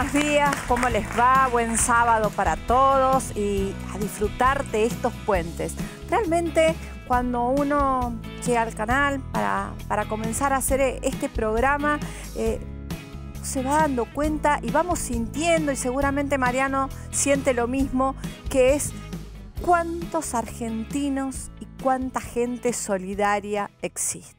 buenos días, ¿cómo les va? Buen sábado para todos y a disfrutar de estos puentes. Realmente cuando uno llega al canal para, comenzar a hacer este programa, eh, se va dando cuenta y vamos sintiendo, y seguramente Mariano siente lo mismo, que es cuántos argentinos y cuánta gente solidaria existe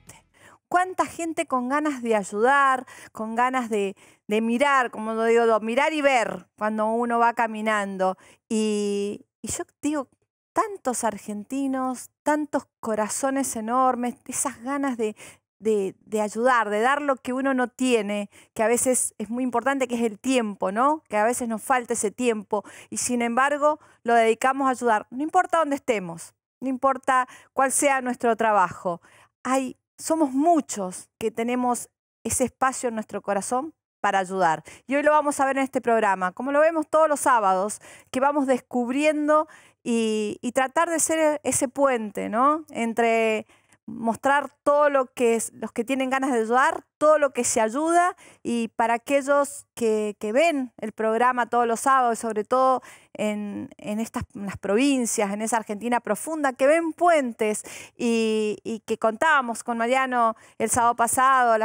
cuánta gente con ganas de ayudar, con ganas de, mirar, como lo digo, mirar y ver cuando uno va caminando. Y, yo digo, tantos argentinos, tantos corazones enormes, esas ganas de, de, ayudar, de dar lo que uno no tiene, que a veces es muy importante, que es el tiempo, ¿no? Que a veces nos falta ese tiempo y sin embargo lo dedicamos a ayudar. No importa dónde estemos, no importa cuál sea nuestro trabajo, hay somos muchos que tenemos ese espacio en nuestro corazón para ayudar. Y hoy lo vamos a ver en este programa, como lo vemos todos los sábados, que vamos descubriendo y, tratar de ser ese puente, ¿no? Entre mostrar todo lo que es, los que tienen ganas de ayudar, todo lo que se ayuda y para aquellos que, ven el programa todos los sábados, sobre todo en, estas las provincias, en esa Argentina profunda, que ven puentes y, que contábamos con Mariano el sábado pasado,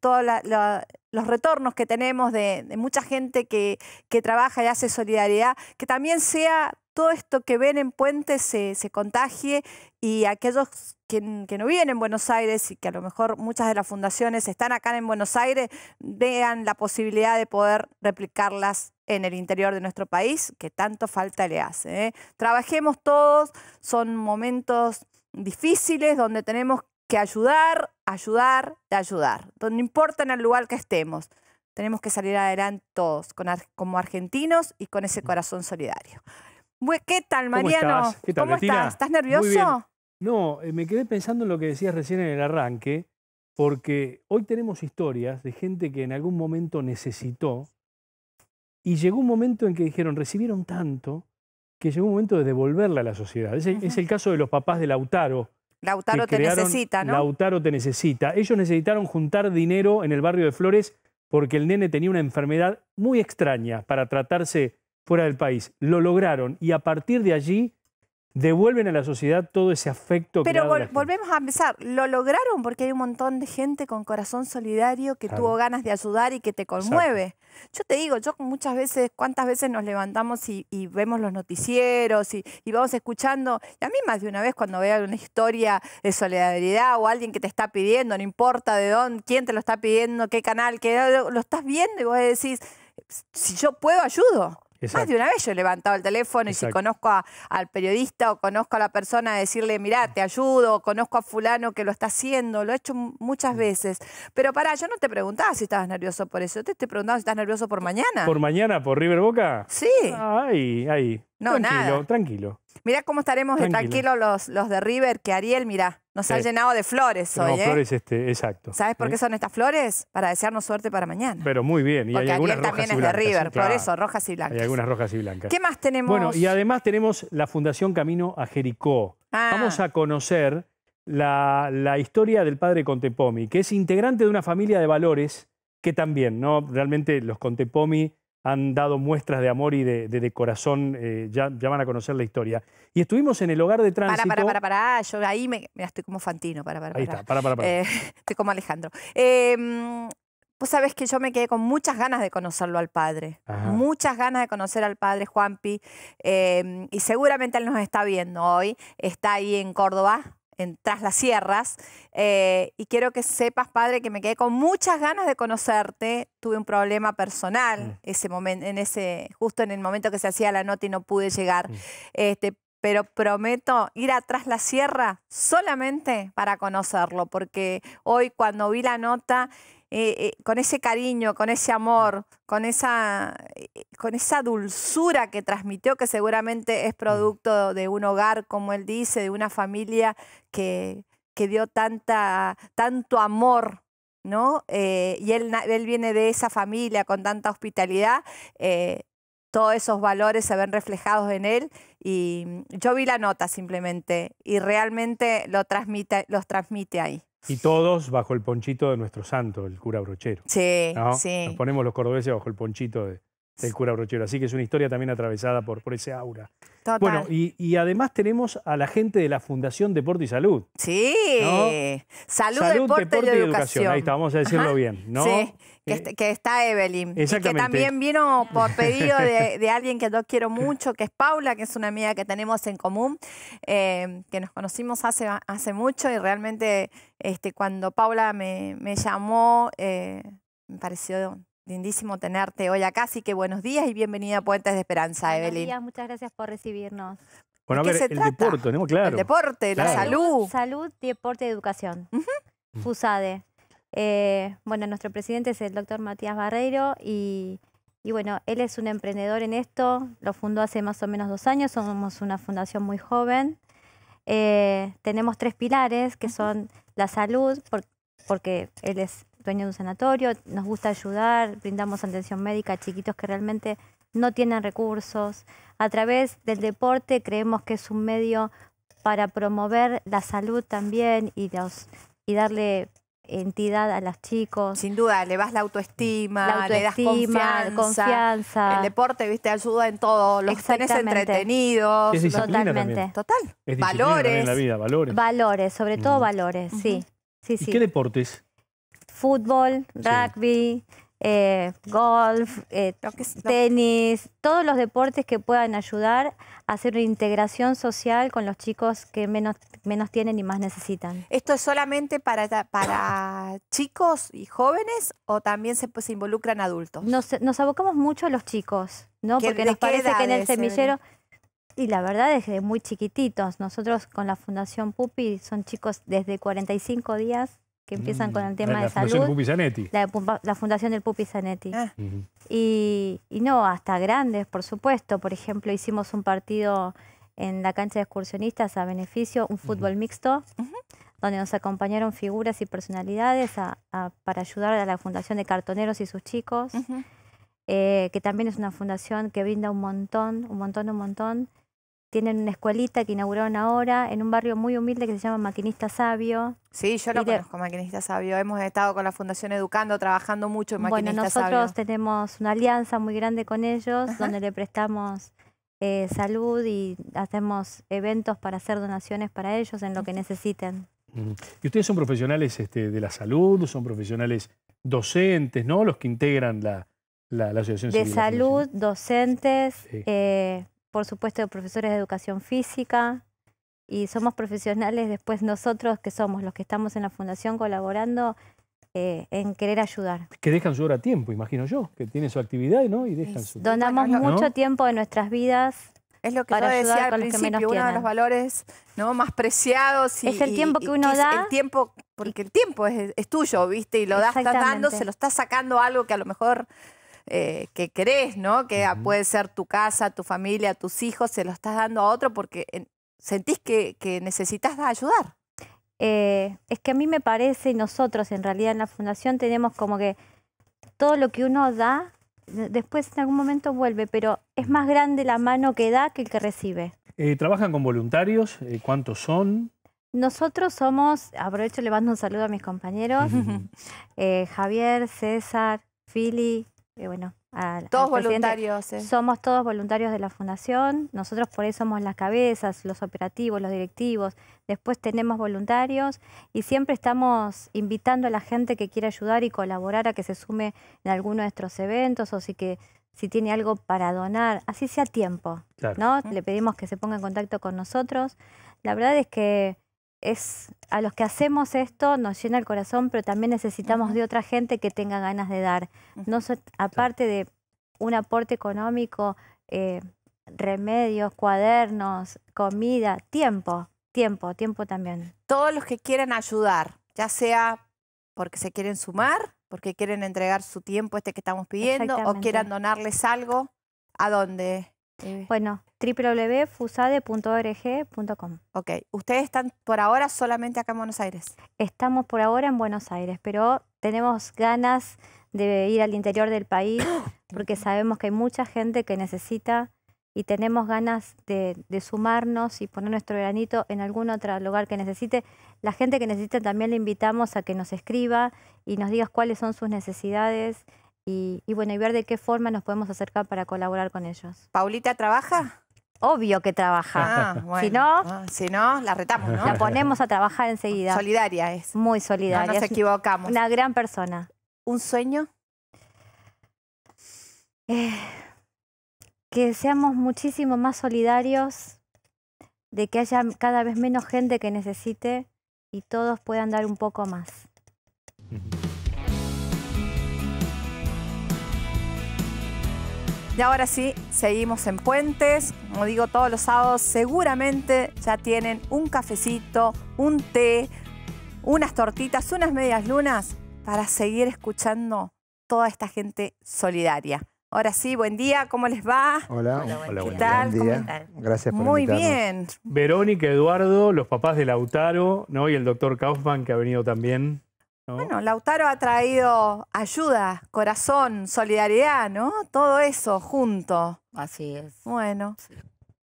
todos los retornos que tenemos de, mucha gente que, trabaja y hace solidaridad, que también sea todo esto que ven en puentes se, se, contagie y aquellos que, que, no viven en Buenos Aires y que a lo mejor muchas de las fundaciones están acá en Buenos Aires, vean la posibilidad de poder replicarlas en el interior de nuestro país, que tanto falta le hace. ¿eh? Trabajemos todos, son momentos difíciles donde tenemos que ayudar, ayudar, ayudar, Donde importa en el lugar que estemos. Tenemos que salir adelante todos, con, como argentinos y con ese corazón solidario. ¿Qué tal, Mariano? ¿Cómo estás? ¿Estás nervioso? No, eh, me quedé pensando en lo que decías recién en el arranque, porque hoy tenemos historias de gente que en algún momento necesitó y llegó un momento en que dijeron, recibieron tanto que llegó un momento de devolverla a la sociedad. Es, el caso de los papás de Lautaro. Lautaro te necesita, ¿no? Lautaro te necesita. Ellos necesitaron juntar dinero en el barrio de Flores porque el nene tenía una enfermedad muy extraña para tratarse fuera del país. Lo lograron y a partir de allí devuelven a la sociedad todo ese afecto. Pero volvemos a empezar, lo lograron porque hay un montón de gente con corazón solidario que tuvo ganas de ayudar y que te conmueve. Yo te digo, yo muchas veces, cuántas veces nos levantamos y, vemos los noticieros y, vamos escuchando, y a mí más de una vez cuando veo una historia de solidaridad o alguien que te está pidiendo, no importa de dónde, quién te lo está pidiendo, qué canal, qué, lo, lo estás viendo y vos decís, si yo puedo, ayudo. Más de una vez yo he levantado el teléfono y si conozco al periodista o conozco a la persona, decirle, mira te ayudo, conozco a fulano que lo está haciendo, lo he hecho muchas mm. veces. Pero pará, yo no te preguntaba si estabas nervioso por eso, te estoy si estás nervioso por mañana. ¿Por mañana, por River Boca? Sí. Ahí, ahí. tranquilo, nada. tranquilo. Mirá cómo estaremos de tranquilos los, los de River, que Ariel, mira nos ha llenado de flores hoy. No, ¿eh? flores, este, exacto. ¿Sabes por qué son estas flores? Para desearnos suerte para mañana. Pero muy bien. Y hay algunas rojas también es de ¿eh? River, por eso, rojas y blancas. Hay algunas rojas y blancas. ¿Qué más tenemos? Bueno, y además tenemos la Fundación Camino a Jericó. Ah. Vamos a conocer la, la, historia del padre Contepomi, que es integrante de una familia de valores que también, ¿no? Realmente los Contepomi han dado muestras de amor y de, corazón, eh, ya, van a conocer la historia. Y estuvimos en el hogar de tránsito... Para, para, para, ah, para. yo ahí me, mira, estoy como Fantino, para, para, para. Ahí está, para, para, eh, estoy como Alejandro. Em, vos sabés que yo me quedé con muchas ganas de conocerlo al padre. Muchas ganas de conocer al padre Juanpi. Em, y seguramente él nos está viendo hoy. Está ahí en Córdoba, en Tras las Sierras. Eh, y quiero que sepas, padre, que me quedé con muchas ganas de conocerte. Tuve un problema personal mm. ese momento, en ese, justo en el momento que se hacía la nota y no pude llegar. Mm. Este, pero prometo ir tras la sierra solamente para conocerlo, porque hoy cuando vi la nota eh, eh, con ese cariño, con ese amor, con esa, eh, con esa dulzura que transmitió, que seguramente es mm. producto de un hogar, como él dice, de una familia que, que dio tanta, tanto amor. ¿No? y él, él, viene de esa familia con tanta hospitalidad todos esos valores se ven reflejados en él y mm, yo vi la nota simplemente y realmente lo transmite, los transmite ahí. Y todos bajo el ponchito de nuestro santo, el cura brochero. Sí, sí. Nos ponemos los cordobeses bajo el ponchito de, del cura Brochero. Así que es una historia también atravesada por, ese aura. Bueno, y, además tenemos a la gente de la Fundación Deporte y Salud. Sí. Salud, Salud, Deporte, y, educación. Ahí está, vamos a decirlo bien, ¿no? Sí. Que, eh, está Evelyn. que también vino por pedido de, alguien que yo quiero mucho, que es Paula, que es una amiga que tenemos en común, em, que nos conocimos hace, hace mucho y realmente este, cuando Paula me, llamó, eh, me pareció Lindísimo tenerte hoy acá, así que buenos días y bienvenida a Puentes de Esperanza, buenos Días, muchas gracias por recibirnos. Bueno, el deporte, tenemos claro. El deporte, la salud. Salud, deporte y educación. Mm. FUSADE. Eh, bueno, nuestro presidente es el doctor Matías Barreiro y, bueno, él es un emprendedor en esto, lo fundó hace más o menos dos años, somos una fundación muy joven. Eh, tenemos tres pilares que son la salud, porque él es dueño de un sanatorio, nos gusta ayudar, brindamos atención médica a chiquitos que realmente no tienen recursos. A través del deporte creemos que es un medio para promover la salud también y, y darle entidad a los chicos. Sin duda, le vas la autoestima, le das confianza, confianza. El deporte, viste, ayuda en todo, los tenés entretenidos. Totalmente. Total. valores. valores. sobre todo mm. valores, sí. sí, sí. ¿Y qué deportes? fútbol, rugby, eh, golf, eh, tenis, todos los deportes que puedan ayudar a hacer una integración social con los chicos que menos, menos tienen y más necesitan. ¿Esto es solamente para, para chicos y jóvenes o también se, involucran adultos? Nos, nos, abocamos mucho a los chicos, ¿no? Porque nos parece que en el semillero... Y la verdad es que muy chiquititos. Nosotros con la Fundación Pupi son chicos desde 45 días que empiezan con el mm. tema de salud. La, Fundación del Pupi Zanetti. Ah. y, no, hasta grandes, por supuesto. Por ejemplo, hicimos un partido en la cancha de excursionistas a beneficio, un fútbol mixto, donde nos acompañaron figuras y personalidades para ayudar a la Fundación de Cartoneros y sus chicos, eh, que también es una fundación que brinda un montón, un montón, un montón tienen una escuelita que inauguraron ahora en un barrio muy humilde que se llama Maquinista Sabio. Sí, yo lo conozco, Maquinista Sabio. Hemos estado con la Fundación Educando, trabajando mucho en Maquinista Sabio. Bueno, nosotros tenemos una alianza muy grande con ellos, donde le prestamos eh, salud y hacemos eventos para hacer donaciones para ellos en lo que necesiten. ¿Y ustedes son profesionales este, de la salud? ¿Son profesionales docentes, no? Los que integran la, la, la asociación. De salud, docentes, eh, por supuesto, de profesores de educación física y somos profesionales después nosotros que somos los que estamos en la fundación colaborando eh, en querer ayudar. Que dejan su hora a tiempo, imagino yo, que tienen su actividad ¿no? y dejan su Donamos mucho tiempo de nuestras vidas es lo que para yo decía al principio, uno de los valores ¿no? más preciados. Y, es el tiempo que uno da. El tiempo, porque el tiempo es, es tuyo, ¿viste? Y lo das tratando, se lo estás sacando algo que a lo mejor eh, que crees, ¿no? Que puede ser tu casa, tu familia, tus hijos, se lo estás dando a otro porque eh, sentís que, necesitas ayudar. Eh, es que a mí me parece, nosotros en realidad en la fundación tenemos como que todo lo que uno da, después en algún momento vuelve, pero es más grande la mano que da que el que recibe. ¿Trabajan con voluntarios? ¿Cuántos son? Nosotros somos, aprovecho, le mando un saludo a mis compañeros, Javier, César, Fili, bueno, todos voluntarios. Somos todos voluntarios de la fundación. Nosotros por eso somos las cabezas, los operativos, los directivos. Después tenemos voluntarios y siempre estamos invitando a la gente que quiera ayudar y colaborar a que se sume en alguno de nuestros eventos o si que si tiene algo para donar, así sea tiempo, ¿no? Le pedimos que se ponga en contacto con nosotros. La verdad es que es, a los que hacemos esto nos llena el corazón, pero también necesitamos de otra gente que tenga ganas de dar. no aparte de un aporte económico, eh, remedios, cuadernos, comida, tiempo, tiempo, tiempo también. Todos los que quieran ayudar, ya sea porque se quieren sumar, porque quieren entregar su tiempo este que estamos pidiendo, o quieran donarles algo, ¿a dónde? Eh, bueno, www.fusade.org.com. Ok, ¿ustedes están por ahora solamente acá en Buenos Aires? Estamos por ahora en Buenos Aires, pero tenemos ganas de ir al interior del país porque sabemos que hay mucha gente que necesita y tenemos ganas de, sumarnos y poner nuestro granito en algún otro lugar que necesite. La gente que necesita también le invitamos a que nos escriba y nos digas cuáles son sus necesidades y, y bueno, y ver de qué forma nos podemos acercar para colaborar con ellos. ¿Paulita trabaja? Obvio que trabaja. Ah, si no, ah, si no, la retamos, ¿no? La ponemos a trabajar enseguida. Solidaria es. Muy solidaria. No nos equivocamos. Una gran persona. ¿Un sueño? Eh, que seamos muchísimo más solidarios, de que haya cada vez menos gente que necesite y todos puedan dar un poco más. Y ahora sí, seguimos en Puentes. Como digo, todos los sábados seguramente ya tienen un cafecito, un té, unas tortitas, unas medias lunas para seguir escuchando toda esta gente solidaria. Ahora sí, buen día, ¿cómo les va? Hola, ¿qué tal? ¿Cómo están? Gracias por Muy bien. Verónica, Eduardo, los papás de Lautaro, ¿no? Y el doctor Kaufman que ha venido también. Bueno, Lautaro ha traído ayuda, corazón, solidaridad, ¿no? Todo eso junto. Así es. Bueno.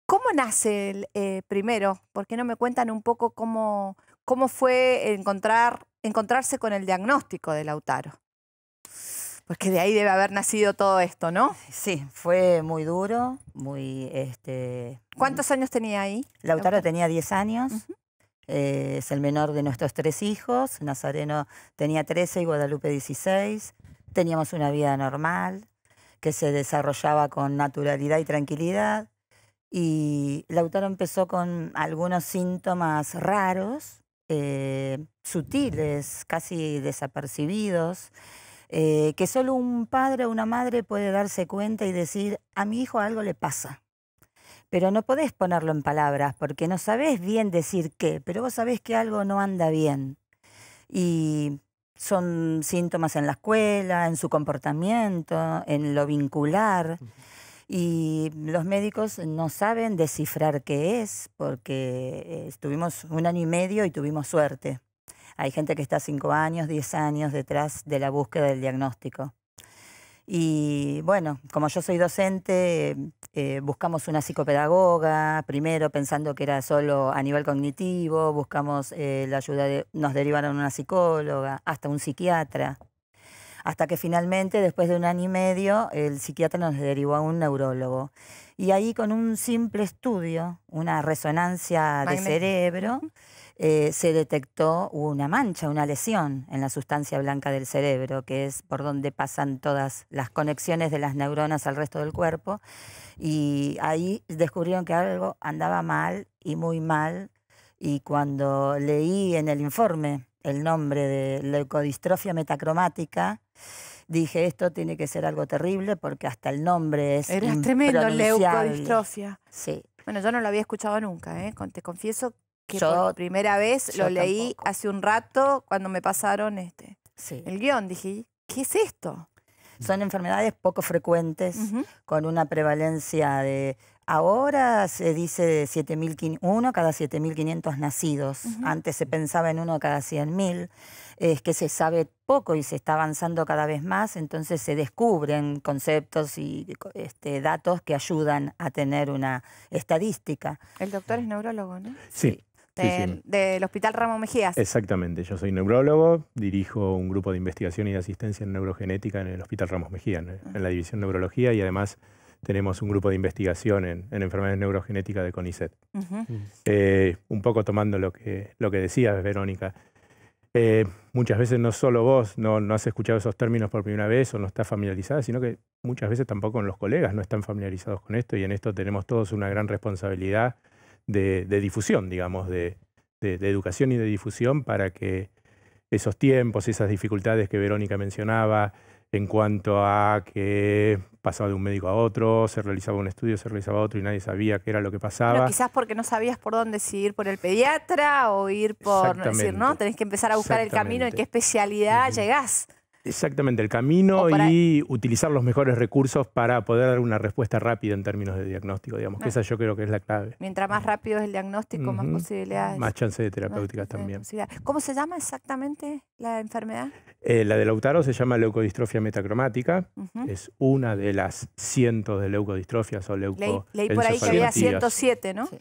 ¿Cómo nace el eh, primero? ¿Por qué no me cuentan un poco cómo, cómo fue encontrar, encontrarse con el diagnóstico de Lautaro? Porque de ahí debe haber nacido todo esto, ¿no? Sí, fue muy duro, muy... Este, ¿Cuántos años tenía ahí? Lautaro, tenía 10 años. Eh, es el menor de nuestros tres hijos, Nazareno tenía 13 y Guadalupe 16, teníamos una vida normal que se desarrollaba con naturalidad y tranquilidad y Lautaro empezó con algunos síntomas raros, eh, sutiles, casi desapercibidos. Eh, que solo un padre o una madre puede darse cuenta y decir, a mi hijo algo le pasa pero no podés ponerlo en palabras porque no sabés bien decir qué, pero vos sabés que algo no anda bien. Y son síntomas en la escuela, en su comportamiento, en lo vincular. Y los médicos no saben descifrar qué es porque estuvimos un año y medio y tuvimos suerte. Hay gente que está cinco años, diez años detrás de la búsqueda del diagnóstico. Y bueno, como yo soy docente, eh, buscamos una psicopedagoga, primero pensando que era solo a nivel cognitivo, buscamos eh, la ayuda de, nos derivaron una psicóloga, hasta un psiquiatra. Hasta que finalmente, después de un año y medio, el psiquiatra nos derivó a un neurólogo. Y ahí con un simple estudio, una resonancia de cerebro, eh, se detectó una mancha, una lesión en la sustancia blanca del cerebro, que es por donde pasan todas las conexiones de las neuronas al resto del cuerpo. Y ahí descubrieron que algo andaba mal y muy mal. Y cuando leí en el informe el nombre de leucodistrofia metacromática, dije, esto tiene que ser algo terrible porque hasta el nombre es... Era tremendo, leucodistrofia. Sí. Bueno, yo no lo había escuchado nunca, ¿eh? te confieso yo... por primera vez lo leí hace un rato cuando me pasaron este el guión. Dije, ¿qué es esto? Son enfermedades poco frecuentes, con una prevalencia de... Ahora se dice de uno cada 7.500 nacidos. Antes se pensaba en uno cada 100.000. Es que se sabe poco y se está avanzando cada vez más, entonces se descubren conceptos y este, datos que ayudan a tener una estadística. El doctor es neurólogo, ¿no? sí del Hospital Ramos Mejías. Exactamente, yo soy neurólogo, dirijo un grupo de investigación y de asistencia en neurogenética en el Hospital Ramos Mejías, en, ah. la División de Neurología y además tenemos un grupo de investigación en, enfermedades neurogenéticas de CONICET. Mm. Eh, un poco tomando lo que, lo que decías, Verónica. Eh, muchas veces no solo vos no, no, has escuchado esos términos por primera vez o no estás familiarizada, sino que muchas veces tampoco los colegas no están familiarizados con esto y en esto tenemos todos una gran responsabilidad de, difusión, digamos, de, educación y de difusión para que esos tiempos, esas dificultades que Verónica mencionaba en cuanto a que pasaba de un médico a otro, se realizaba un estudio, se realizaba otro y nadie sabía qué era lo que pasaba. quizás porque no sabías por dónde, si ir por el pediatra o ir por, decir, ¿no? Tenés que empezar a buscar el camino en qué especialidad llegás. Exactamente, el camino y utilizar los mejores recursos para poder dar una respuesta rápida en términos de diagnóstico, digamos, que ah. esa yo creo que es la clave. Mientras más mm. rápido es el diagnóstico, más posibilidades. Más chance de terapéuticas también. ¿Cómo se llama exactamente la enfermedad? Eh, la de Lautaro se llama leucodistrofia metacromática, es una de las cientos de leucodistrofias o leuco. Leí, por ahí que había 107, ¿no? Sí.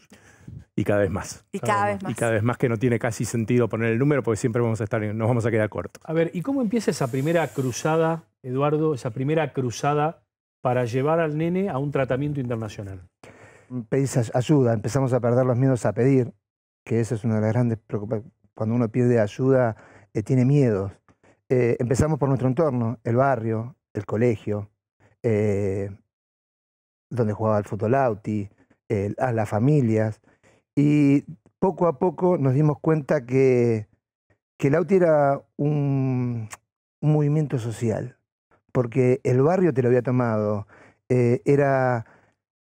Y cada vez más. Y cada, vez más. Y cada vez más que no tiene casi sentido poner el número porque siempre vamos a estar, nos vamos a quedar cortos. A ver, ¿y cómo empieza esa primera cruzada, Eduardo, esa primera cruzada para llevar al nene a un tratamiento internacional? Pedís ayuda, empezamos a perder los miedos a pedir, que esa es una de las grandes preocupaciones. Cuando uno pide ayuda, eh, tiene miedos. Eh, empezamos por nuestro entorno, el barrio, el colegio, eh, donde jugaba el fútbol a las familias. Y poco a poco nos dimos cuenta que, que el era un, movimiento social, porque el barrio te lo había tomado. Eh, era,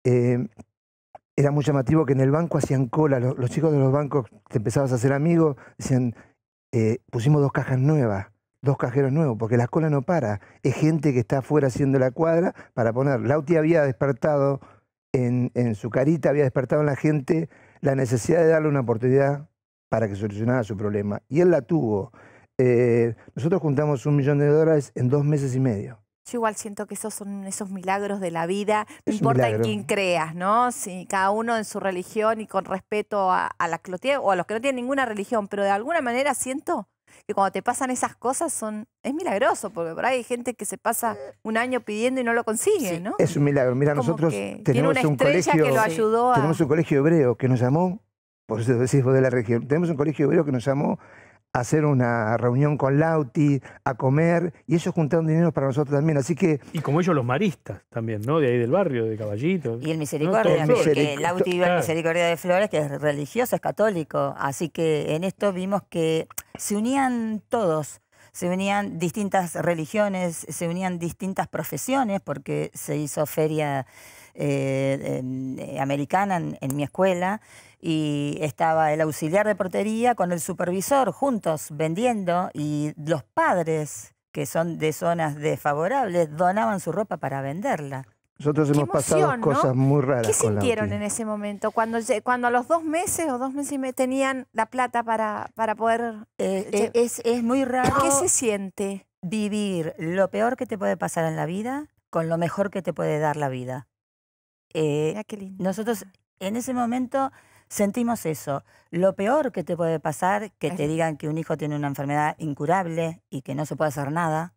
eh, era muy llamativo que en el banco hacían cola, los, chicos de los bancos te empezabas a hacer amigos, decían, eh, pusimos dos cajas nuevas dos cajeros nuevos, porque la cola no para. Es gente que está afuera haciendo la cuadra para poner. Lauti había despertado en, en, su carita, había despertado en la gente la necesidad de darle una oportunidad para que solucionara su problema. Y él la tuvo. Eh, nosotros juntamos un millón de dólares en dos meses y medio. Yo igual siento que esos son esos milagros de la vida, no importa en quién creas, ¿no? Si cada uno en su religión y con respeto a, a las o a los que no tienen ninguna religión, pero de alguna manera siento que cuando te pasan esas cosas son es milagroso, porque por ahí hay gente que se pasa eh. un año pidiendo y no lo consigue, ¿no? Es un milagro. Mira, nosotros tenemos un colegio que tenemos un colegio hebreo que nos llamó, por eso decís vos de la región, tenemos un colegio hebreo que nos llamó hacer una reunión con Lauti, a comer, y ellos juntaron dinero para nosotros también. Así que. Y como ellos los maristas también, ¿no? De ahí del barrio, de Caballito. Y el misericordia, Lauti iba al misericordia de Flores, que es religioso, es católico. Así que en esto vimos que se unían todos. Se unían distintas religiones, se unían distintas profesiones, porque se hizo feria eh, eh, americana en, mi escuela y estaba el auxiliar de portería con el supervisor juntos vendiendo y los padres que son de zonas desfavorables donaban su ropa para venderla. Nosotros hemos pasado cosas muy raras. ¿Qué sintieron en ese momento? Cuando, cuando a los dos meses o dos meses y medio tenían la plata para, para poder... Eh, es, es muy raro. ¿Qué se siente? Vivir lo peor que te puede pasar en la vida con lo mejor que te puede dar la vida. Eh, nosotros en ese momento sentimos eso. Lo peor que te puede pasar, que te digan que un hijo tiene una enfermedad incurable y que no se puede hacer nada.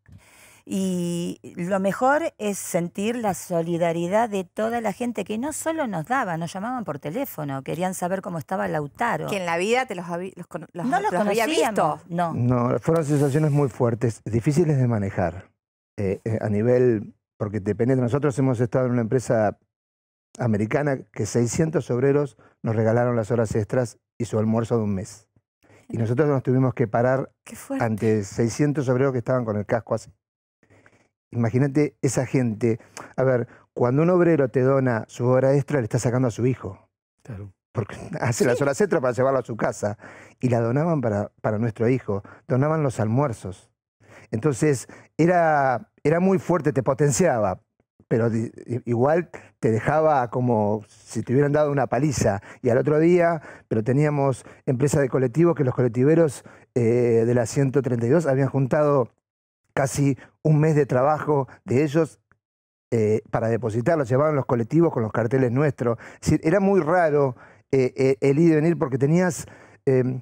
Y lo mejor es sentir la solidaridad de toda la gente que no solo nos daba, nos llamaban por teléfono, querían saber cómo estaba Lautaro. Que en la vida te los, había visto. No. no, fueron sensaciones muy fuertes, difíciles de manejar. Eh, eh, a nivel, porque depende de nosotros, hemos estado en una empresa americana que 600 obreros nos regalaron las horas extras y su almuerzo de un mes. Y nosotros nos tuvimos que parar ante 600 obreros que estaban con el casco así. Imagínate esa gente. A ver, cuando un obrero te dona su hora extra, le está sacando a su hijo. Porque hace las horas extra para llevarlo a su casa. Y la donaban para, para nuestro hijo. Donaban los almuerzos. Entonces, era, era muy fuerte, te potenciaba pero igual te dejaba como si te hubieran dado una paliza. Y al otro día, pero teníamos empresa de colectivos que los colectiveros eh, de la 132 habían juntado casi un mes de trabajo de ellos eh, para depositarlos, llevaban los colectivos con los carteles nuestros. era muy raro eh, el ir y venir porque tenías em,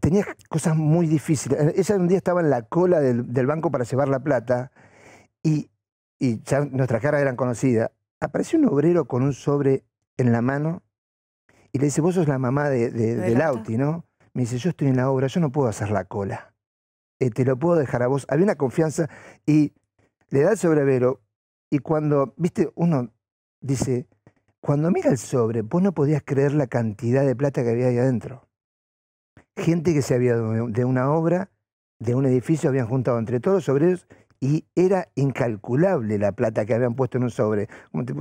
tenías cosas muy difíciles. Ella un día estaba en la cola del, banco para llevar la plata y y ya nuestras caras eran conocidas, apareció un obrero con un sobre en la mano y le dice, vos sos la mamá de, de, Lauti, ¿no? Me dice, yo estoy en la obra, yo no puedo hacer la cola. Eh, te lo puedo dejar a vos. Había una confianza y le da el sobrevero y cuando, viste, uno dice, cuando mira el sobre, vos no podías creer la cantidad de plata que había ahí adentro. Gente que se había de una obra, de un edificio, habían juntado entre todos los obreros y era incalculable la plata que habían puesto en un sobre. Como te,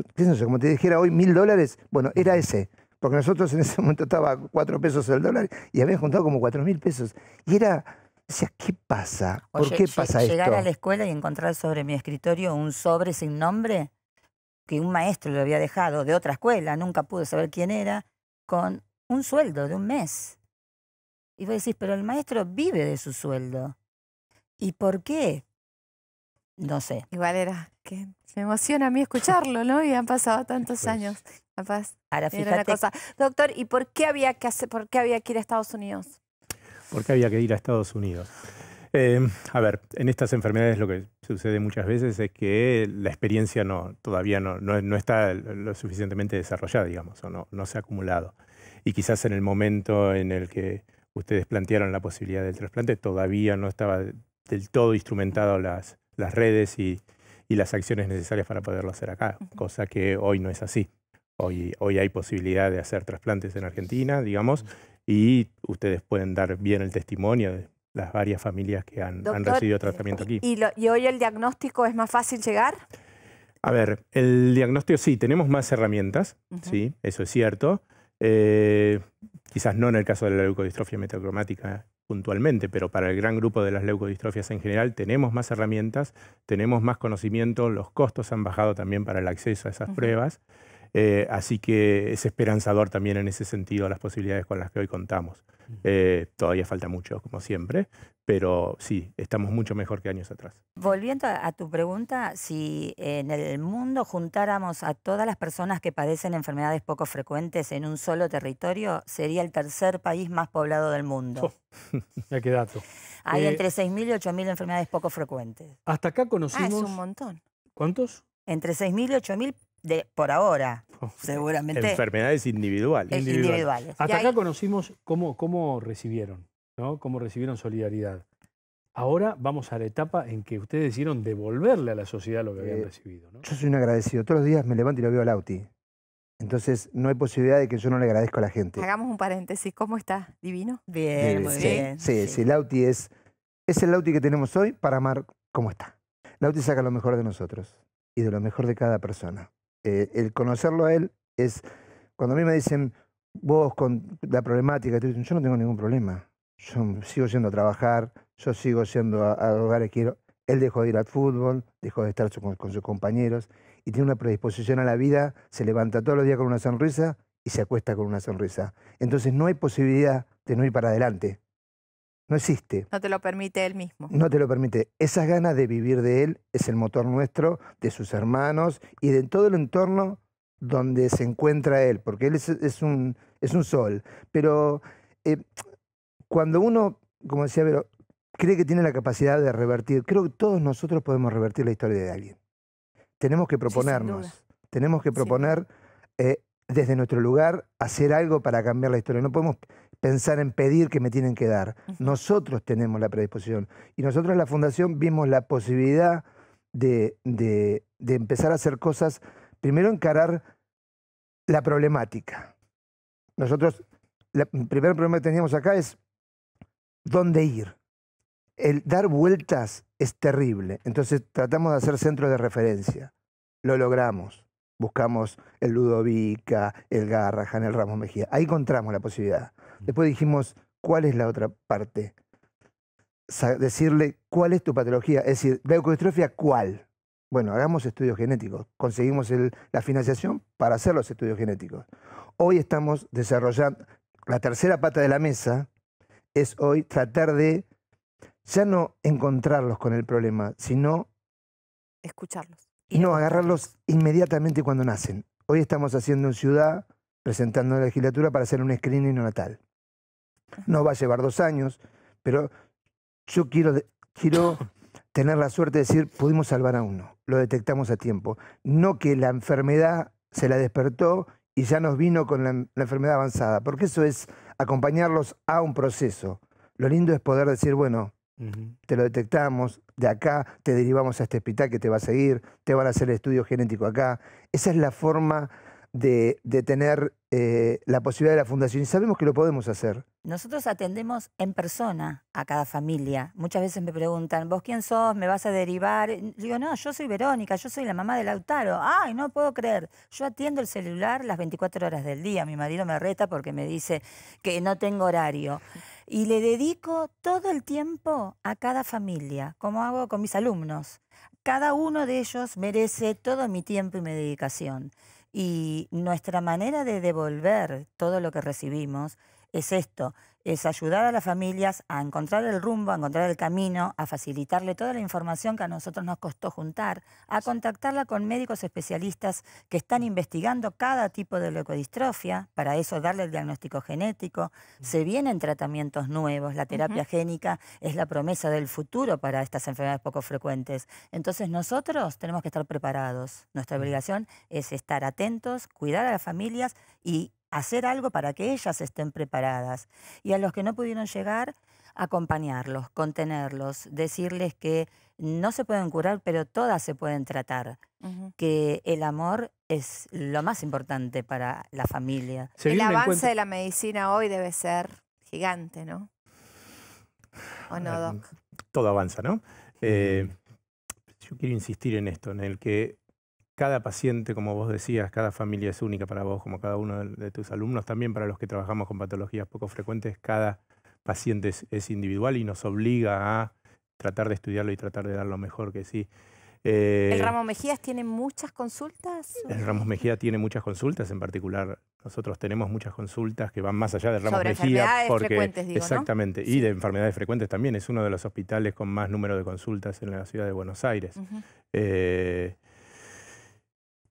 Como te dijera hoy, mil dólares, bueno, era ese. Porque nosotros en ese momento estaba cuatro pesos el dólar y habían juntado como cuatro mil pesos. Y era, o sea ¿qué pasa? ¿Por qué pasa esto? Llegar a la escuela y encontrar sobre mi escritorio un sobre sin nombre que un maestro lo había dejado de otra escuela, nunca pude saber quién era, con un sueldo de un mes. Y vos decís, pero el maestro vive de su sueldo. ¿Y por qué? no sé. Igual era que me emociona a mí escucharlo, ¿no? Y han pasado tantos pues, años. Capaz. Ahora fíjate. cosa. Doctor, ¿y por qué había que hacer, qué había que ir a Estados Unidos? ¿Por qué había que ir a Estados Unidos? Em, a ver, en estas enfermedades lo que sucede muchas veces es que la experiencia no, todavía no, no, no está lo suficientemente desarrollada, digamos, o no, no se ha acumulado. Y quizás en el momento en el que ustedes plantearon la posibilidad del trasplante, todavía no estaba del todo instrumentado las, las redes y, las acciones necesarias para poderlo hacer acá, cosa que hoy no es así. Hoy, hoy hay posibilidad de hacer trasplantes en Argentina, digamos, y ustedes pueden dar bien el testimonio de las varias familias que han, recibido eh, tratamiento eh, aquí. ¿y, hoy el diagnóstico es más fácil llegar? A ver, el diagnóstico sí, tenemos más herramientas, sí, eso es cierto. Eh, quizás no en el caso de la leucodistrofia metacromática puntualmente, pero para el gran grupo de las leucodistrofias en general tenemos más herramientas, tenemos más conocimiento, los costos han bajado también para el acceso a esas pruebas. Eh, así que es esperanzador también en ese sentido las posibilidades con las que hoy contamos. Eh, todavía falta mucho, como siempre, pero sí, estamos mucho mejor que años atrás. Volviendo a tu pregunta, si en el mundo juntáramos a todas las personas que padecen enfermedades poco frecuentes en un solo territorio, sería el tercer país más poblado del mundo. qué dato. Hay eh, entre 6.000 y 8.000 enfermedades poco frecuentes. Hasta acá conocimos... Ah, es un montón. ¿Cuántos? Entre 6.000 y 8.000 por ahora, seguramente. Enfermedades individuales. Eh, Individual. Hasta acá conocimos cómo, recibieron, ¿no? Cómo recibieron solidaridad. Ahora vamos a la etapa en que ustedes decidieron devolverle a la sociedad lo que habían eh, recibido. Yo soy un agradecido. Todos los días me levanto y lo veo a Lauti. Entonces no hay posibilidad de que yo no le agradezco a la gente. Hagamos un paréntesis. ¿Cómo está? ¿Divino? Bien, muy bien. sí, Lauti es, es el Lauti que tenemos hoy para amar cómo está. Lauti saca lo mejor de nosotros y de lo mejor de cada persona. Eh, el conocerlo a él es, cuando a mí me dicen, vos con la problemática, yo no tengo ningún problema, yo sigo yendo a trabajar, yo sigo yendo a, a hogares quiero. Él dejó de ir al fútbol, dejó de estar con, sus compañeros y tiene una predisposición a la vida, se levanta todos los días con una sonrisa y se acuesta con una sonrisa. Entonces no hay posibilidad de no ir para adelante. No existe. No te lo permite él mismo. No te lo permite. Esas ganas de vivir de él es el motor nuestro, de sus hermanos y de todo el entorno donde se encuentra él, porque él es, un, es un sol. Pero eh, cuando uno, como decía Vero, cree que tiene la capacidad de revertir, creo que todos nosotros podemos revertir la historia de alguien. Tenemos que proponernos, tenemos que proponer eh, desde nuestro lugar hacer algo para cambiar la historia. No podemos pensar en pedir que me tienen que dar. Nosotros tenemos la predisposición. Y nosotros en la Fundación vimos la posibilidad de, empezar a hacer cosas, primero encarar la problemática. Nosotros, el primer problema que teníamos acá es dónde ir. El dar vueltas es terrible. Entonces tratamos de hacer centros de referencia. Lo logramos. Buscamos el Ludovica, el Garrahan, el Ramos Mejía. Ahí encontramos la posibilidad. Después dijimos, ¿cuál es la otra parte? decirle, ¿cuál es tu patología? Es decir, leucodistrofia, ¿cuál? Bueno, hagamos estudios genéticos. Conseguimos la financiación para hacer los estudios genéticos. Hoy estamos desarrollando, la tercera pata de la mesa es hoy tratar de ya no encontrarlos con el problema, sino... Escucharlos. Y no, agarrarlos inmediatamente cuando nacen. Hoy estamos haciendo en Ciudad, presentando la legislatura para hacer un screening natal. No va a llevar dos años, pero yo quiero, quiero tener la suerte de decir, pudimos salvar a uno, lo detectamos a tiempo. No que la enfermedad se la despertó y ya nos vino con la, enfermedad avanzada, porque eso es acompañarlos a un proceso. Lo lindo es poder decir, bueno, te lo detectamos, de acá te derivamos a este hospital que te va a seguir, te van a hacer el estudio genético acá. Esa es la forma de tener eh, la posibilidad de la fundación y sabemos que lo podemos hacer. Nosotros atendemos en persona a cada familia. Muchas veces me preguntan, ¿vos quién sos? ¿Me vas a derivar? Digo, no, yo soy Verónica, yo soy la mamá de Lautaro. Ay, no puedo creer. Yo atiendo el celular las 24 horas del día. Mi marido me reta porque me dice que no tengo horario. Y le dedico todo el tiempo a cada familia, como hago con mis alumnos. Cada uno de ellos merece todo mi tiempo y mi dedicación. Y nuestra manera de devolver todo lo que recibimos es esto, es ayudar a las familias a encontrar el rumbo, a encontrar el camino, a facilitarle toda la información que a nosotros nos costó juntar, a contactarla con médicos especialistas que están investigando cada tipo de leucodistrofia, para eso darle el diagnóstico genético. Mm. Se vienen tratamientos nuevos, la terapia génica es la promesa del futuro para estas enfermedades poco frecuentes. Entonces nosotros tenemos que estar preparados. Nuestra mm. obligación es estar atentos, cuidar a las familias y hacer algo para que ellas estén preparadas y a los que no pudieron llegar, acompañarlos, contenerlos, decirles que no se pueden curar, pero todas se pueden tratar, que el amor es lo más importante para la familia. el avance de la medicina hoy debe ser gigante, ¿no? ¿O no, Doc? Todo avanza, ¿no? Mm. Eh, yo quiero insistir en esto, en el que cada paciente, como vos decías, cada familia es única para vos, como cada uno de, tus alumnos, también para los que trabajamos con patologías poco frecuentes, cada paciente es, individual y nos obliga a tratar de estudiarlo y tratar de dar lo mejor que sí. ¿El eh, Ramos Mejías tiene muchas consultas? El Ramos Mejía tiene muchas consultas, en particular nosotros tenemos muchas consultas que van más allá del Ramos Sobre Mejía. Enfermedades porque, frecuentes, digo, Exactamente, y de enfermedades frecuentes también. Es uno de los hospitales con más número de consultas en la ciudad de Buenos Aires.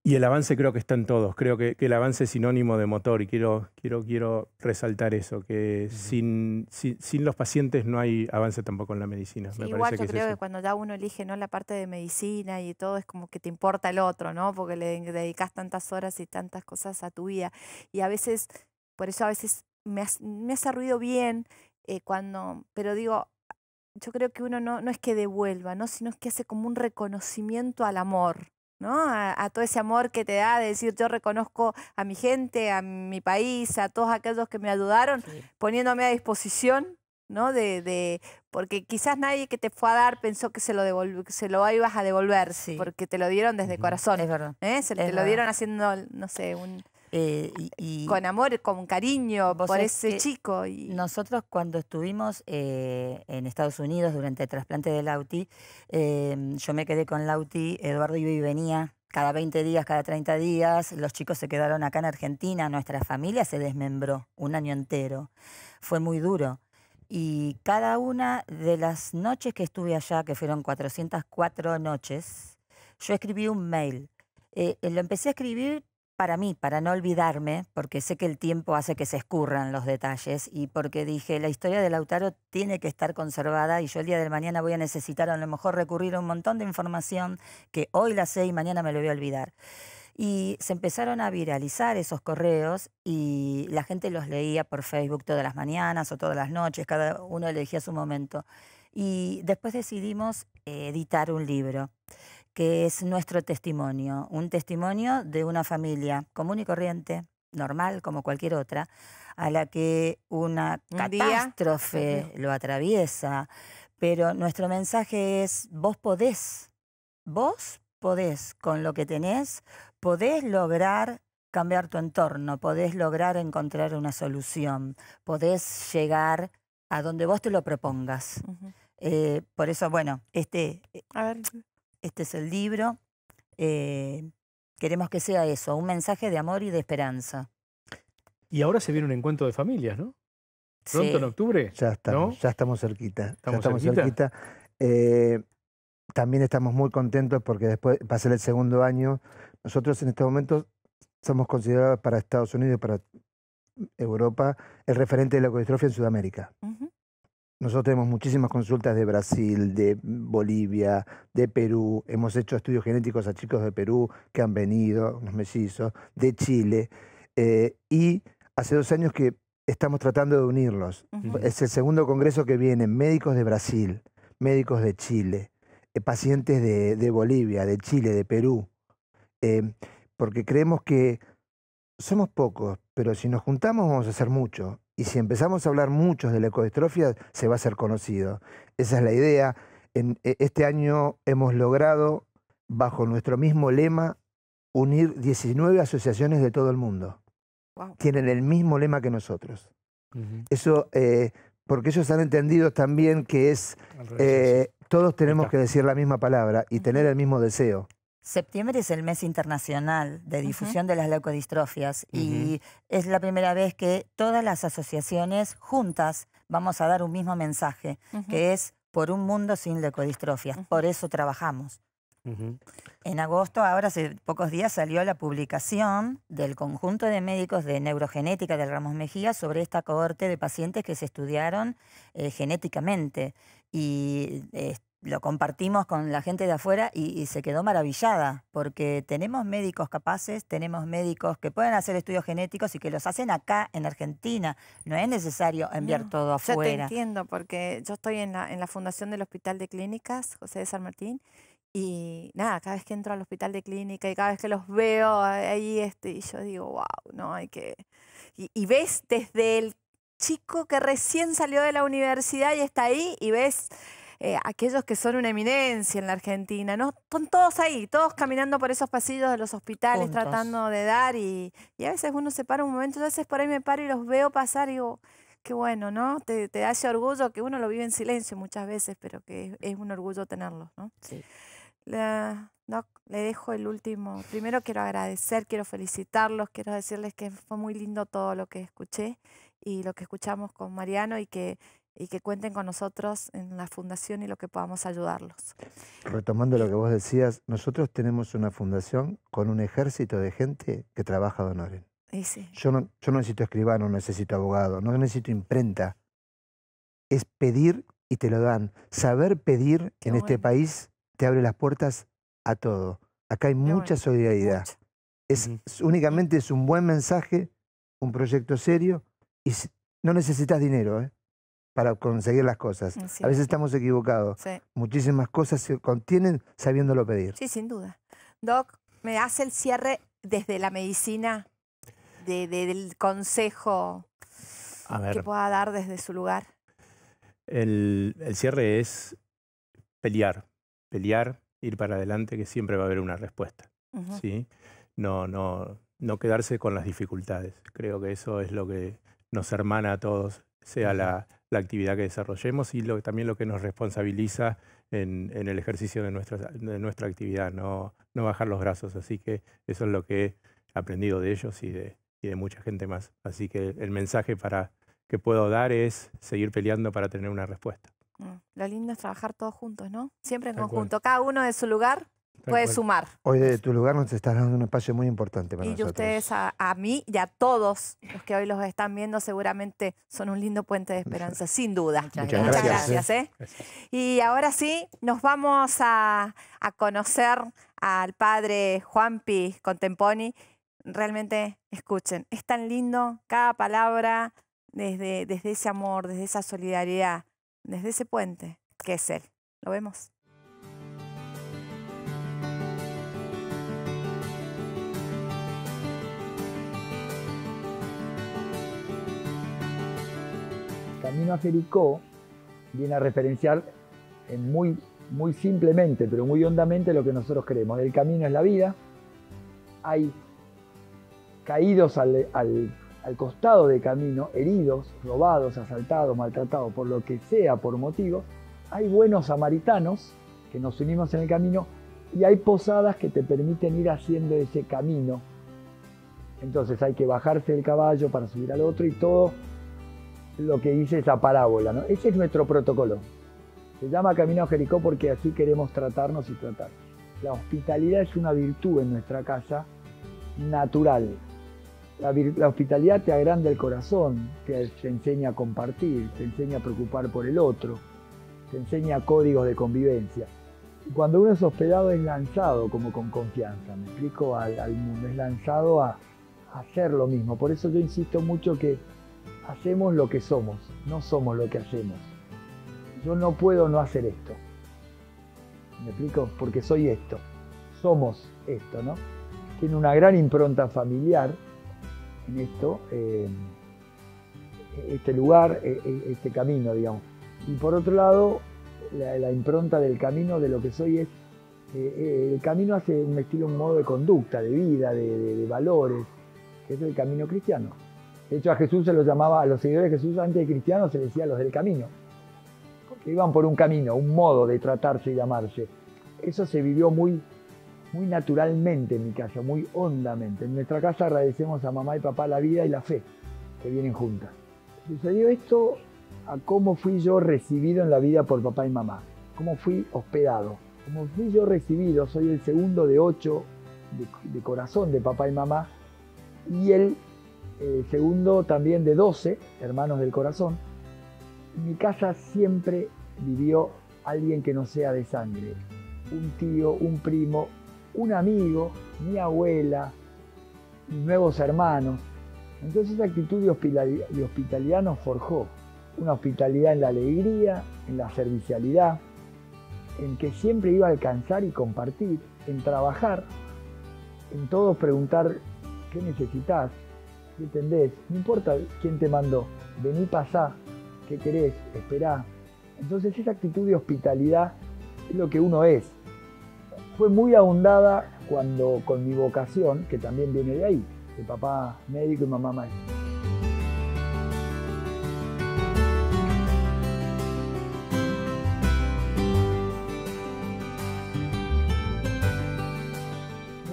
Y el avance creo que está en todos. Creo que, el avance es sinónimo de motor y quiero, quiero, quiero resaltar eso, que sin, sin, los pacientes no hay avance tampoco en la medicina. igual yo creo que cuando ya uno elige ¿no? la parte de medicina y todo, es como que te importa el otro, ¿no? Porque le dedicas tantas horas y tantas cosas a tu vida. Y a veces, por eso a veces me, me hace ruido bien eh, cuando, pero digo, yo creo que uno no, no es que devuelva, ¿no? sino es que hace como un reconocimiento al amor. ¿no? A, todo ese amor que te da de decir yo reconozco a mi gente, a mi país, a todos aquellos que me ayudaron, poniéndome a disposición, ¿no? De, de, porque quizás nadie que te fue a dar pensó que se lo, se lo ibas a devolver, porque te lo dieron desde corazón. verdad. ¿eh? Se te lo dieron haciendo, no sé, un eh, con amor, con cariño por ese chico. Nosotros cuando estuvimos eh, en Estados Unidos durante el trasplante de Lauti, eh, yo me quedé con Lauti, Eduardo y venía cada 20 días, cada 30 días, los chicos se quedaron acá en Argentina, nuestra familia se desmembró un año entero. Fue muy duro. Y cada una de las noches que estuve allá, que fueron 404 noches, yo escribí un mail. lo empecé a escribir para mí, para no olvidarme, porque sé que el tiempo hace que se escurran los detalles y porque dije, la historia de Lautaro tiene que estar conservada y yo el día de mañana voy a necesitar a lo mejor recurrir a un montón de información que hoy la sé y mañana me lo voy a olvidar. Y se empezaron a viralizar esos correos y la gente los leía por Facebook todas las mañanas o todas las noches, cada uno elegía su momento. Y después decidimos eh, editar un libro que es nuestro testimonio, un testimonio de una familia común y corriente, normal como cualquier otra, a la que una catástrofe lo atraviesa. Pero nuestro mensaje es, vos podés, vos podés con lo que tenés, podés lograr cambiar tu entorno, podés lograr encontrar una solución, podés llegar a donde vos te lo propongas. Eh, por eso, bueno, este... Eh, este es el libro. Eh, queremos que sea eso, un mensaje de amor y de esperanza. Y ahora se viene un encuentro de familias, ¿no? Pronto en octubre. Ya estamos, estamos cerquita. estamos eh, también estamos muy contentos porque después va a ser el segundo año. Nosotros en este momento somos considerados para Estados Unidos, y para Europa, el referente de la ecodistrofia en Sudamérica. Nosotros tenemos muchísimas consultas de Brasil, de Bolivia, de Perú. Hemos hecho estudios genéticos a chicos de Perú que han venido, unos mellizos, de Chile. Eh, y hace dos años que estamos tratando de unirlos. Es el segundo congreso que vienen médicos de Brasil, médicos de Chile, eh, pacientes de, Bolivia, de Chile, de Perú. Eh, porque creemos que somos pocos, pero si nos juntamos vamos a hacer mucho y si empezamos a hablar mucho de la ecodistrofia, se va a ser conocido. Esa es la idea. E, este año hemos logrado, bajo nuestro mismo lema, unir 19 asociaciones de todo el mundo. Tienen el mismo lema que nosotros. Eso, eh, porque ellos han entendido también que es, eh, todos tenemos que decir la misma palabra y tener el mismo deseo. Septiembre es el mes internacional de difusión de las leucodistrofias y es la primera vez que todas las asociaciones juntas vamos a dar un mismo mensaje, que es por un mundo sin leucodistrofias. Por eso trabajamos. En agosto, ahora hace pocos días, salió la publicación del conjunto de médicos de neurogenética del Ramos Mejía sobre esta cohorte de pacientes que se estudiaron eh, genéticamente. Y eh, lo compartimos con la gente de afuera y, se quedó maravillada, porque tenemos médicos capaces, tenemos médicos que pueden hacer estudios genéticos y que los hacen acá en Argentina. No es necesario enviar todo afuera. Yo te entiendo, porque yo estoy en la, fundación del Hospital de Clínicas José de San Martín y nada, cada vez que entro al hospital de clínica y cada vez que los veo ahí, este, y yo digo, wow, no hay que. y ves desde el chico que recién salió de la universidad y está ahí, y ves eh, aquellos que son una eminencia en la Argentina, ¿no? Están todos ahí, todos caminando por esos pasillos de los hospitales tratando de dar y, a veces uno se para un momento, a veces por ahí me paro y los veo pasar y digo, qué bueno, ¿no? Te, te da ese orgullo que uno lo vive en silencio muchas veces, pero que es, un orgullo tenerlos, ¿no? Sí. le dejo el último. Primero quiero agradecer, quiero felicitarlos, quiero decirles que fue muy lindo todo lo que escuché y lo que escuchamos con Mariano y que y que cuenten con nosotros en la fundación y lo que podamos ayudarlos. Retomando lo que vos decías, nosotros tenemos una fundación con un ejército de gente que trabaja donoren. Yo, no, yo necesito escribano, no necesito abogado, no necesito imprenta. Es pedir y te lo dan. Saber pedir en este país te abre las puertas a todo. Acá hay mucha solidaridad. Es, Únicamente es un buen mensaje, un proyecto serio y no necesitas dinero. ¿eh? para conseguir las cosas. Mm, a veces estamos equivocados. Muchísimas cosas se contienen sabiéndolo pedir. Sí, sin duda. Doc, ¿me hace el cierre desde la medicina, de, del consejo ver, que pueda dar desde su lugar? El, cierre es pelear, pelear, ir para adelante, que siempre va a haber una respuesta. ¿sí? No, no, no quedarse con las dificultades. Creo que eso es lo que nos hermana a todos, sea la la actividad que desarrollemos y también lo que nos responsabiliza en, el ejercicio de nuestra, nuestra actividad, no, no, bajar los brazos. Así que eso es lo que he aprendido de ellos y de, y de mucha gente más. Así que el mensaje para, que puedo dar es seguir peleando para tener una respuesta. Ah, lo lindo es trabajar todos juntos, ¿no? Siempre en conjunto, cada uno de su lugar, puede sumar. Hoy de tu lugar nos estás dando un espacio muy importante para y nosotros. Y ustedes a, mí y a todos los que hoy los están viendo seguramente son un lindo puente de esperanza, sin duda. Muchas, ¿eh? gracias. Y ahora sí, nos vamos a, conocer al padre Juan Juanpi Contemponi. Realmente, escuchen, es tan lindo cada palabra desde, desde ese amor, desde esa solidaridad, desde ese puente que es él. Lo vemos. camino a Jericó viene a referenciar en muy, muy simplemente, pero muy hondamente lo que nosotros creemos. El camino es la vida. Hay caídos al, al costado del camino, heridos, robados, asaltados, maltratados, por lo que sea, por motivos. Hay buenos samaritanos que nos unimos en el camino y hay posadas que te permiten ir haciendo ese camino. Entonces hay que bajarse del caballo para subir al otro y todo lo que dice esa parábola. Ese es nuestro protocolo. Se llama Camino a Jericó porque así queremos tratarnos y tratar. La hospitalidad es una virtud en nuestra casa natural. La, hospitalidad te agranda el corazón, te, enseña a compartir, te enseña a preocupar por el otro, te enseña códigos de convivencia. Cuando uno es hospedado es lanzado como con confianza, me explico, al, mundo, es lanzado a hacer lo mismo. Por eso yo insisto mucho que hacemos lo que somos, no somos lo que hacemos. Yo no puedo no hacer esto. ¿Me explico? Porque soy esto. Somos esto, ¿no? Tiene una gran impronta familiar en esto, eh, este lugar, e, e, este camino, digamos. Y por otro lado, la, impronta del camino, de lo que soy, es. Eh, eh, el camino hace un estilo, un modo de conducta, de vida, de valores, que es el camino cristiano. De hecho, a Jesús se los llamaba, a los seguidores de Jesús antes de cristianos se les decía los del camino, porque iban por un camino, un modo de tratarse y llamarse. Eso se vivió muy, muy naturalmente en mi casa, muy hondamente. En nuestra casa agradecemos a mamá y papá la vida y la fe que vienen juntas. Sucedió esto a cómo fui yo recibido en la vida por papá y mamá, cómo fui hospedado. Cómo fui yo recibido, soy el segundo de ocho de, de corazón de papá y mamá, y él eh, segundo también de 12, hermanos del corazón. mi casa siempre vivió alguien que no sea de sangre, un tío, un primo, un amigo, mi abuela, nuevos hermanos. Entonces esa actitud de hospitalidad nos forjó, una hospitalidad en la alegría, en la servicialidad, en que siempre iba a alcanzar y compartir, en trabajar, en todos preguntar qué necesitas, ¿Entendés? No importa quién te mandó. Vení, pasá. ¿Qué querés? Esperá. Entonces esa actitud de hospitalidad es lo que uno es. Fue muy ahondada cuando con mi vocación, que también viene de ahí, de papá médico y mamá maestra.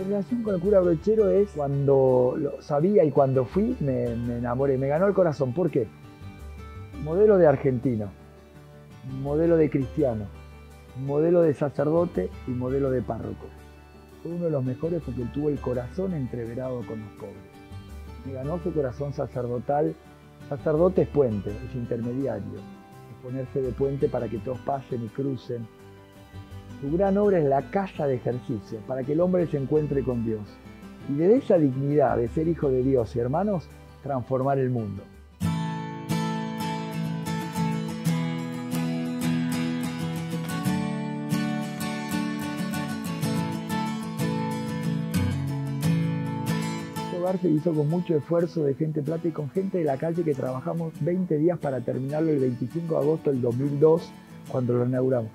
relación con el cura brochero es cuando lo sabía y cuando fui me, me enamoré, me ganó el corazón. ¿Por qué? Modelo de argentino, modelo de cristiano, modelo de sacerdote y modelo de párroco. Fue uno de los mejores porque tuvo el corazón entreverado con los pobres. Me ganó su corazón sacerdotal. Sacerdote es puente, es intermediario, es ponerse de puente para que todos pasen y crucen su gran obra es la casa de ejercicio, para que el hombre se encuentre con Dios. Y de esa dignidad de ser hijo de Dios y hermanos, transformar el mundo. Este se hizo con mucho esfuerzo de gente plata y con gente de la calle que trabajamos 20 días para terminarlo el 25 de agosto del 2002 cuando lo inauguramos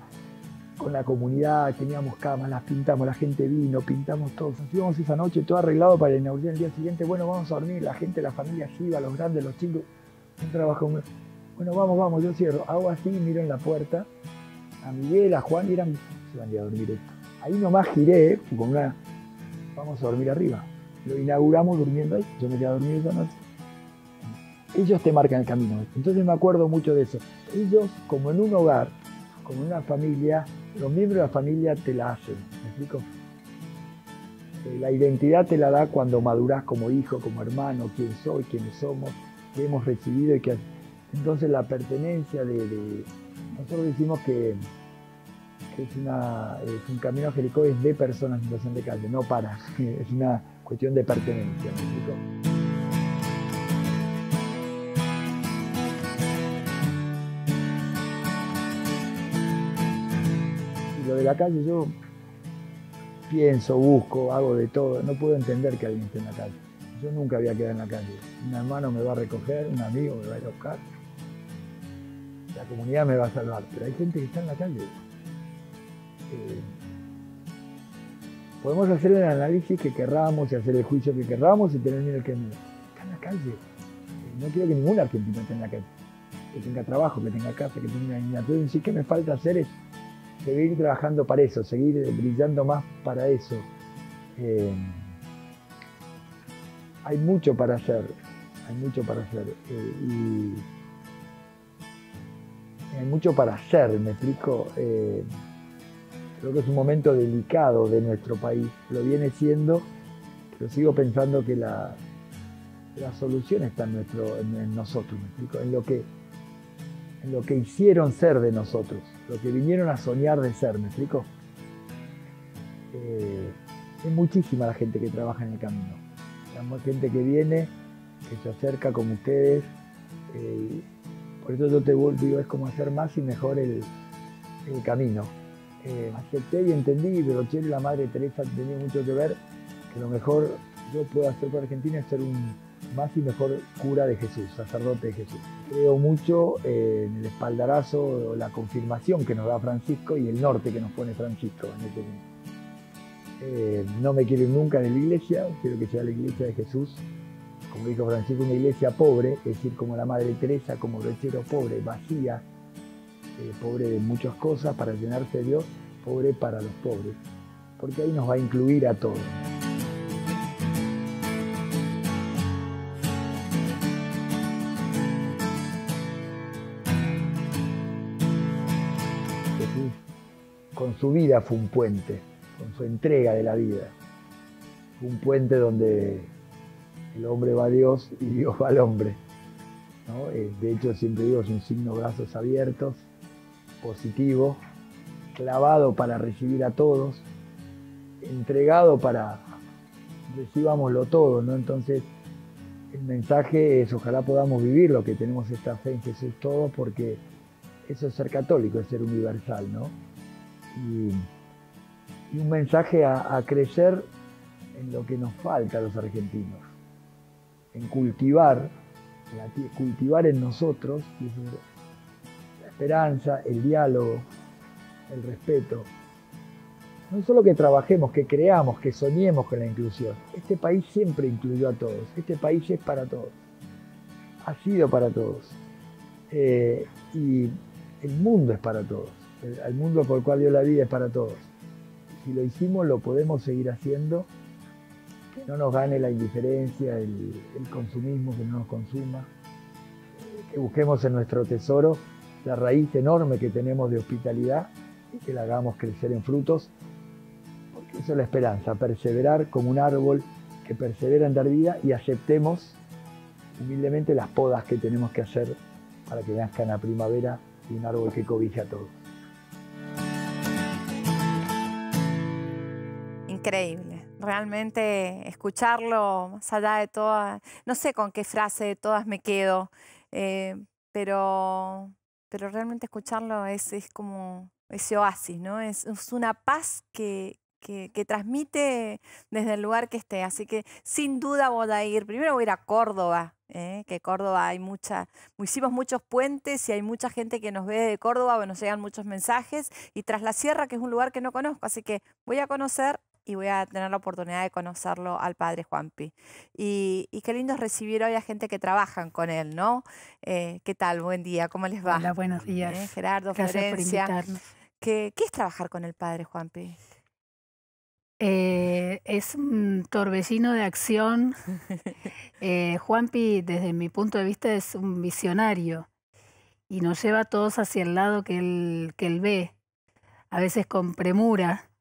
con la comunidad, teníamos camas, las pintamos, la gente vino, pintamos todos, Nos íbamos esa noche todo arreglado para inaugurar el día siguiente. Bueno, vamos a dormir, la gente, la familia gira, los grandes, los chicos. Un trabajo. Bueno, vamos, vamos, yo cierro. Hago así, miro en la puerta. A Miguel, a Juan, y eran. Se van a, ir a dormir esto. Ahí nomás giré, con una. Vamos a dormir arriba. Lo inauguramos durmiendo ahí. Yo me quedé a dormir esa noche ellos te marcan el camino. Entonces me acuerdo mucho de eso. Ellos, como en un hogar, como en una familia, los miembros de la familia te la hacen, ¿me explico? Eh, la identidad te la da cuando maduras como hijo, como hermano, quién soy, quiénes somos, qué hemos recibido y qué... Entonces la pertenencia de, Nosotros decimos que, es, un camino Jericó es de personas en situación de calle, no para. Es una cuestión de pertenencia, ¿me explico? la calle yo pienso, busco, hago de todo. No puedo entender que alguien esté en la calle. Yo nunca había quedado en la calle. Un hermano me va a recoger, un amigo me va a ir a buscar. La comunidad me va a salvar. Pero hay gente que está en la calle. Eh, podemos hacer el análisis que querramos y hacer el juicio que querramos y tener miedo que está en la calle. Eh, no quiero que ninguna gente esté en la calle. Que tenga trabajo, que tenga casa, que tenga niña. Entonces, sí que me falta hacer es seguir trabajando para eso, seguir brillando más para eso. Eh, hay mucho para hacer, hay mucho para hacer. Eh, y hay mucho para hacer, me explico. Eh, creo que es un momento delicado de nuestro país, lo viene siendo, pero sigo pensando que la, la solución está en, nuestro, nosotros, me explico, en lo, que, en lo que hicieron ser de nosotros lo que vinieron a soñar de ser, ¿me explico? Eh, es muchísima la gente que trabaja en el camino. La gente que viene, que se acerca como ustedes. Eh, por eso yo te digo, es como hacer más y mejor el, camino. Eh, acepté y entendí, pero lo la Madre Teresa tenía mucho que ver, que lo mejor yo puedo hacer por Argentina es ser un más y mejor cura de Jesús, sacerdote de Jesús. Creo mucho eh, en el espaldarazo o la confirmación que nos da Francisco y el norte que nos pone Francisco en ese eh, no me quiero nunca de la iglesia, quiero que sea la iglesia de Jesús. Como dijo Francisco, una iglesia pobre, es decir, como la Madre Teresa, como rechero pobre, vacía, eh, pobre de muchas cosas para llenarse de Dios, pobre para los pobres, porque ahí nos va a incluir a todos. su vida fue un puente, con su entrega de la vida. un puente donde el hombre va a Dios y Dios va al hombre. ¿no? Eh, de hecho, siempre digo, es un signo brazos abiertos, positivo, clavado para recibir a todos, entregado para recibámoslo todo, ¿no? Entonces, el mensaje es ojalá podamos vivir lo que tenemos esta fe en Jesús todo, porque eso es ser católico, es ser universal, ¿no? y, un mensaje a, crecer en lo que nos falta a los argentinos, en cultivar, cultivar en nosotros la esperanza, el diálogo, el respeto. No solo que trabajemos, que creamos, que soñemos con la inclusión. Este país siempre incluyó a todos. Este país es para todos. Ha sido para todos. Eh, y el mundo es para todos el mundo por el cual dio la vida es para todos. Si lo hicimos, lo podemos seguir haciendo. Que no nos gane la indiferencia, el, consumismo que no nos consuma. Que busquemos en nuestro tesoro la raíz enorme que tenemos de hospitalidad y que la hagamos crecer en frutos. Porque eso es la esperanza, perseverar como un árbol que persevera en dar vida y aceptemos humildemente las podas que tenemos que hacer para que nazca en la primavera y un árbol que cobije a todos. increíble. Realmente escucharlo, más allá de todas, no sé con qué frase de todas me quedo, eh, pero, pero realmente escucharlo es, es como ese oasis, ¿no? Es, una paz que, transmite desde el lugar que esté. Así que sin duda voy a ir, primero voy a ir a Córdoba, ¿eh? que Córdoba hay mucha, hicimos muchos puentes y hay mucha gente que nos ve de Córdoba, nos bueno, llegan muchos mensajes, y tras la sierra, que es un lugar que no conozco, así que voy a conocer y voy a tener la oportunidad de conocerlo al padre Juanpi. Y, qué lindo recibir hoy a gente que trabajan con él, ¿no? Eh, ¿Qué tal? Buen día, ¿cómo les va? Hola, buenos eh, días. Gerardo, Gracias Florencia. Por ¿Qué, es trabajar con el padre Juanpi? Eh, es un torbellino de acción. Juanpi, desde mi punto de vista, es un visionario y nos lleva a todos hacia el lado que él, que él ve, a veces con premura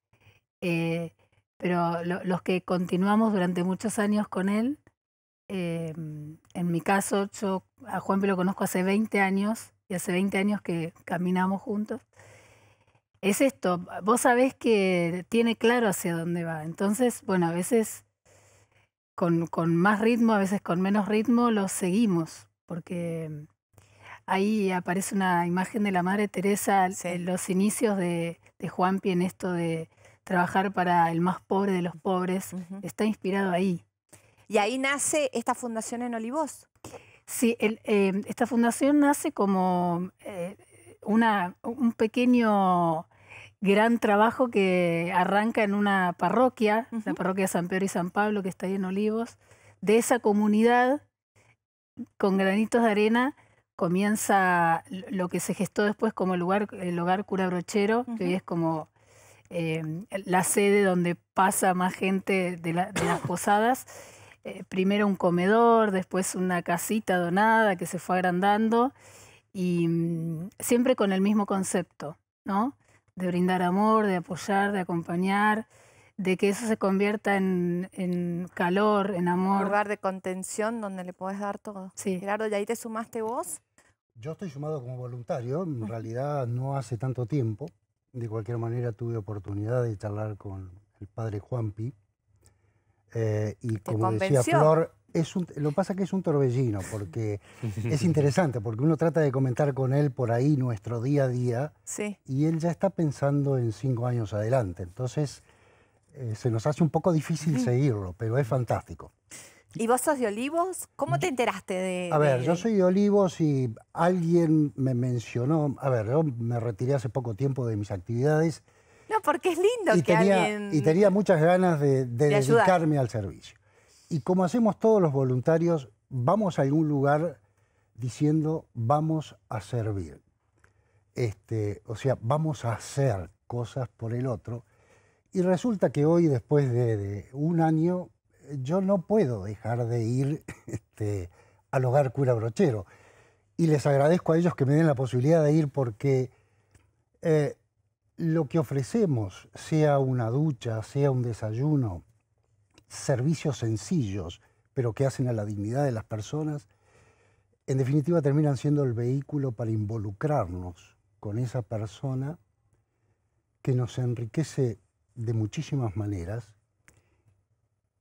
pero los que continuamos durante muchos años con él, em, en mi caso, yo a Juanpi lo conozco hace 20 años y hace 20 años que caminamos juntos. Es esto, vos sabés que tiene claro hacia dónde va. Entonces, bueno, a veces con, con más ritmo, a veces con menos ritmo, lo seguimos, porque ahí aparece una imagen de la Madre Teresa, en los inicios de, de Juanpi en esto de, trabajar para el más pobre de los pobres, está inspirado ahí. Y ahí nace esta fundación en Olivos. Sí, eh, esta fundación nace como eh, una, un pequeño gran trabajo que arranca en una parroquia, la parroquia de San Pedro y San Pablo, que está ahí en Olivos. De esa comunidad, con granitos de arena, comienza lo que se gestó después como el, lugar, el hogar cura brochero, que hoy es como Em, la sede donde pasa más gente de, las posadas. Eh, primero un comedor, después una casita donada que se fue agrandando y mm, siempre con el mismo concepto, ¿no? De brindar amor, de apoyar, de acompañar, de que eso se convierta en, calor, en amor. Un lugar de contención donde le podés dar todo. Sí. Gerardo, ¿y ahí te sumaste vos? Yo estoy sumado como voluntario, en realidad no hace tanto tiempo, de cualquier manera, tuve oportunidad de charlar con el padre Juanpi. Eh, y como decía Flor, es lo pasa que es un torbellino, porque es interesante, porque uno trata de comentar con él por ahí nuestro día a día, y él ya está pensando en cinco años adelante. Entonces, eh, se nos hace un poco difícil seguirlo, pero es fantástico. ¿Y vos sos de Olivos? ¿Cómo te enteraste de...? A ver, yo soy de Olivos y alguien me mencionó... A ver, yo me retiré hace poco tiempo de mis actividades. No, porque es lindo y que alguien... Y tenía muchas ganas de, dedicarme al servicio. Y como hacemos todos los voluntarios, vamos a algún lugar diciendo vamos a servir. Este, o sea, vamos a hacer cosas por el otro. Y resulta que hoy, después de un año, yo no puedo dejar de ir este, al hogar cura brochero. Y les agradezco a ellos que me den la posibilidad de ir porque eh, lo que ofrecemos, sea una ducha, sea un desayuno, servicios sencillos, pero que hacen a la dignidad de las personas, en definitiva terminan siendo el vehículo para involucrarnos con esa persona que nos enriquece de muchísimas maneras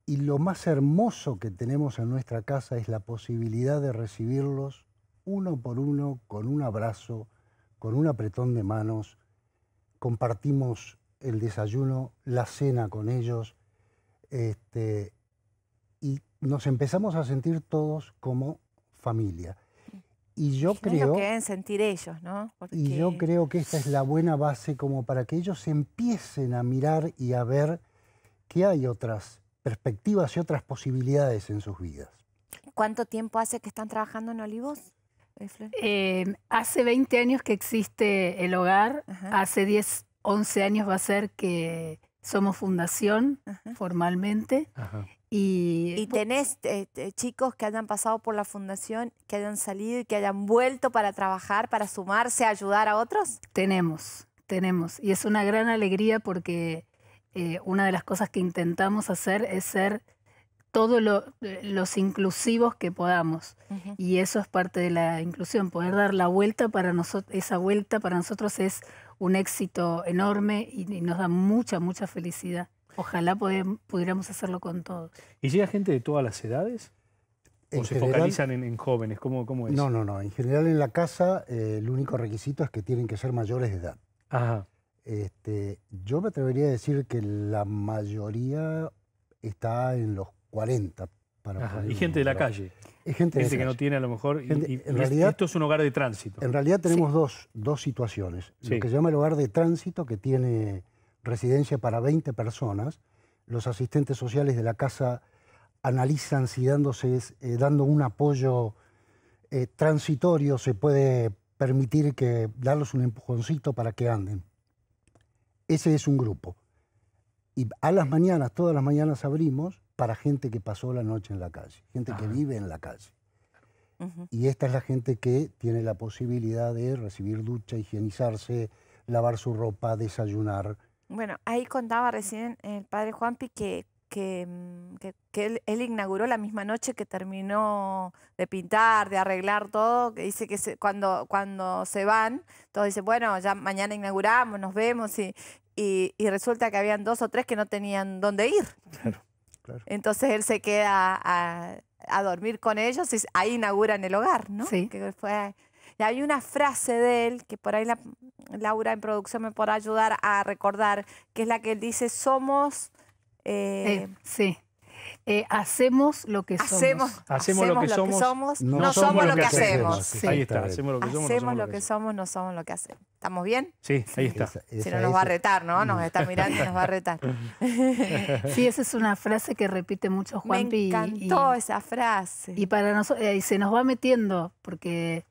y lo más hermoso que tenemos en nuestra casa es la posibilidad de recibirlos uno por uno, con un abrazo, con un apretón de manos. Compartimos el desayuno, la cena con ellos. Este, y nos empezamos a sentir todos como familia. Y yo creo... que deben sentir ellos, ¿no? Y yo creo que esta es la buena base como para que ellos empiecen a mirar y a ver que hay otras perspectivas y otras posibilidades en sus vidas. ¿Cuánto tiempo hace que están trabajando en Olivos? Eh, em, hace 20 años que existe el hogar, hace 10, 11 años va a ser que somos fundación formalmente. Y, tenés eh, eh, chicos que hayan pasado por la fundación, que hayan salido y que hayan vuelto para trabajar, para sumarse, ayudar a otros? Tenemos, tenemos. Y es una gran alegría porque eh, una de las cosas que intentamos hacer es ser todos eh, los inclusivos que podamos. Y eso es parte de la inclusión, poder dar la vuelta para nosotros, esa vuelta para nosotros es un éxito enorme y, nos da mucha, mucha felicidad. Ojalá pudiéramos hacerlo con todos. ¿Y llega gente de todas las edades? ¿O se focalizan en, jóvenes? ¿Cómo, ¿Cómo, es? No, no, no. En general en la casa eh, el único requisito es que tienen que ser mayores de edad. Ajá. Este, yo me atrevería a decir que la mayoría está en los 40. Para y gente de la calle. gente, que no tiene a lo mejor... en realidad, esto es un hogar de tránsito. En realidad tenemos dos, situaciones. Lo que se llama el hogar de tránsito, que tiene residencia para 20 personas. Los asistentes sociales de la casa analizan si dándose, eh, dando un apoyo eh, transitorio se puede permitir que darles un empujoncito para que anden, ese es un grupo. Y a las mañanas, todas las mañanas abrimos para gente que pasó la noche en la calle, gente que vive en la calle. Y esta es la gente que tiene la posibilidad de recibir ducha, higienizarse, lavar su ropa, desayunar. Bueno, ahí contaba recién el padre Juanpi que que, mm, él, inauguró la misma noche que terminó de pintar, de arreglar todo, que dice que se, cuando, cuando se van, todos dicen, bueno, ya mañana inauguramos, nos vemos, y, y, resulta que habían dos o tres que no tenían dónde ir. Entonces él se queda a, dormir con ellos y ahí inauguran el hogar, ¿no? Sí. Que fue, y hay una frase de él que por ahí Laura en producción me podrá ayudar a recordar, que es la que él dice, somos eh, eh, sí. Eh, hacemos lo que somos. Hacemos, lo, que, somos, no, somos lo que hacemos. hacemos. Ahí está, hacemos lo que somos. Hacemos lo que somos, no somos lo que hacemos. ¿Estamos bien? Sí, ahí está. si no nos va a retar, ¿no? Nos está mirando y nos va a retar. sí, esa es una frase que repite mucho Juan Me encantó esa frase. Y para nosotros, eh, se nos va metiendo, porque.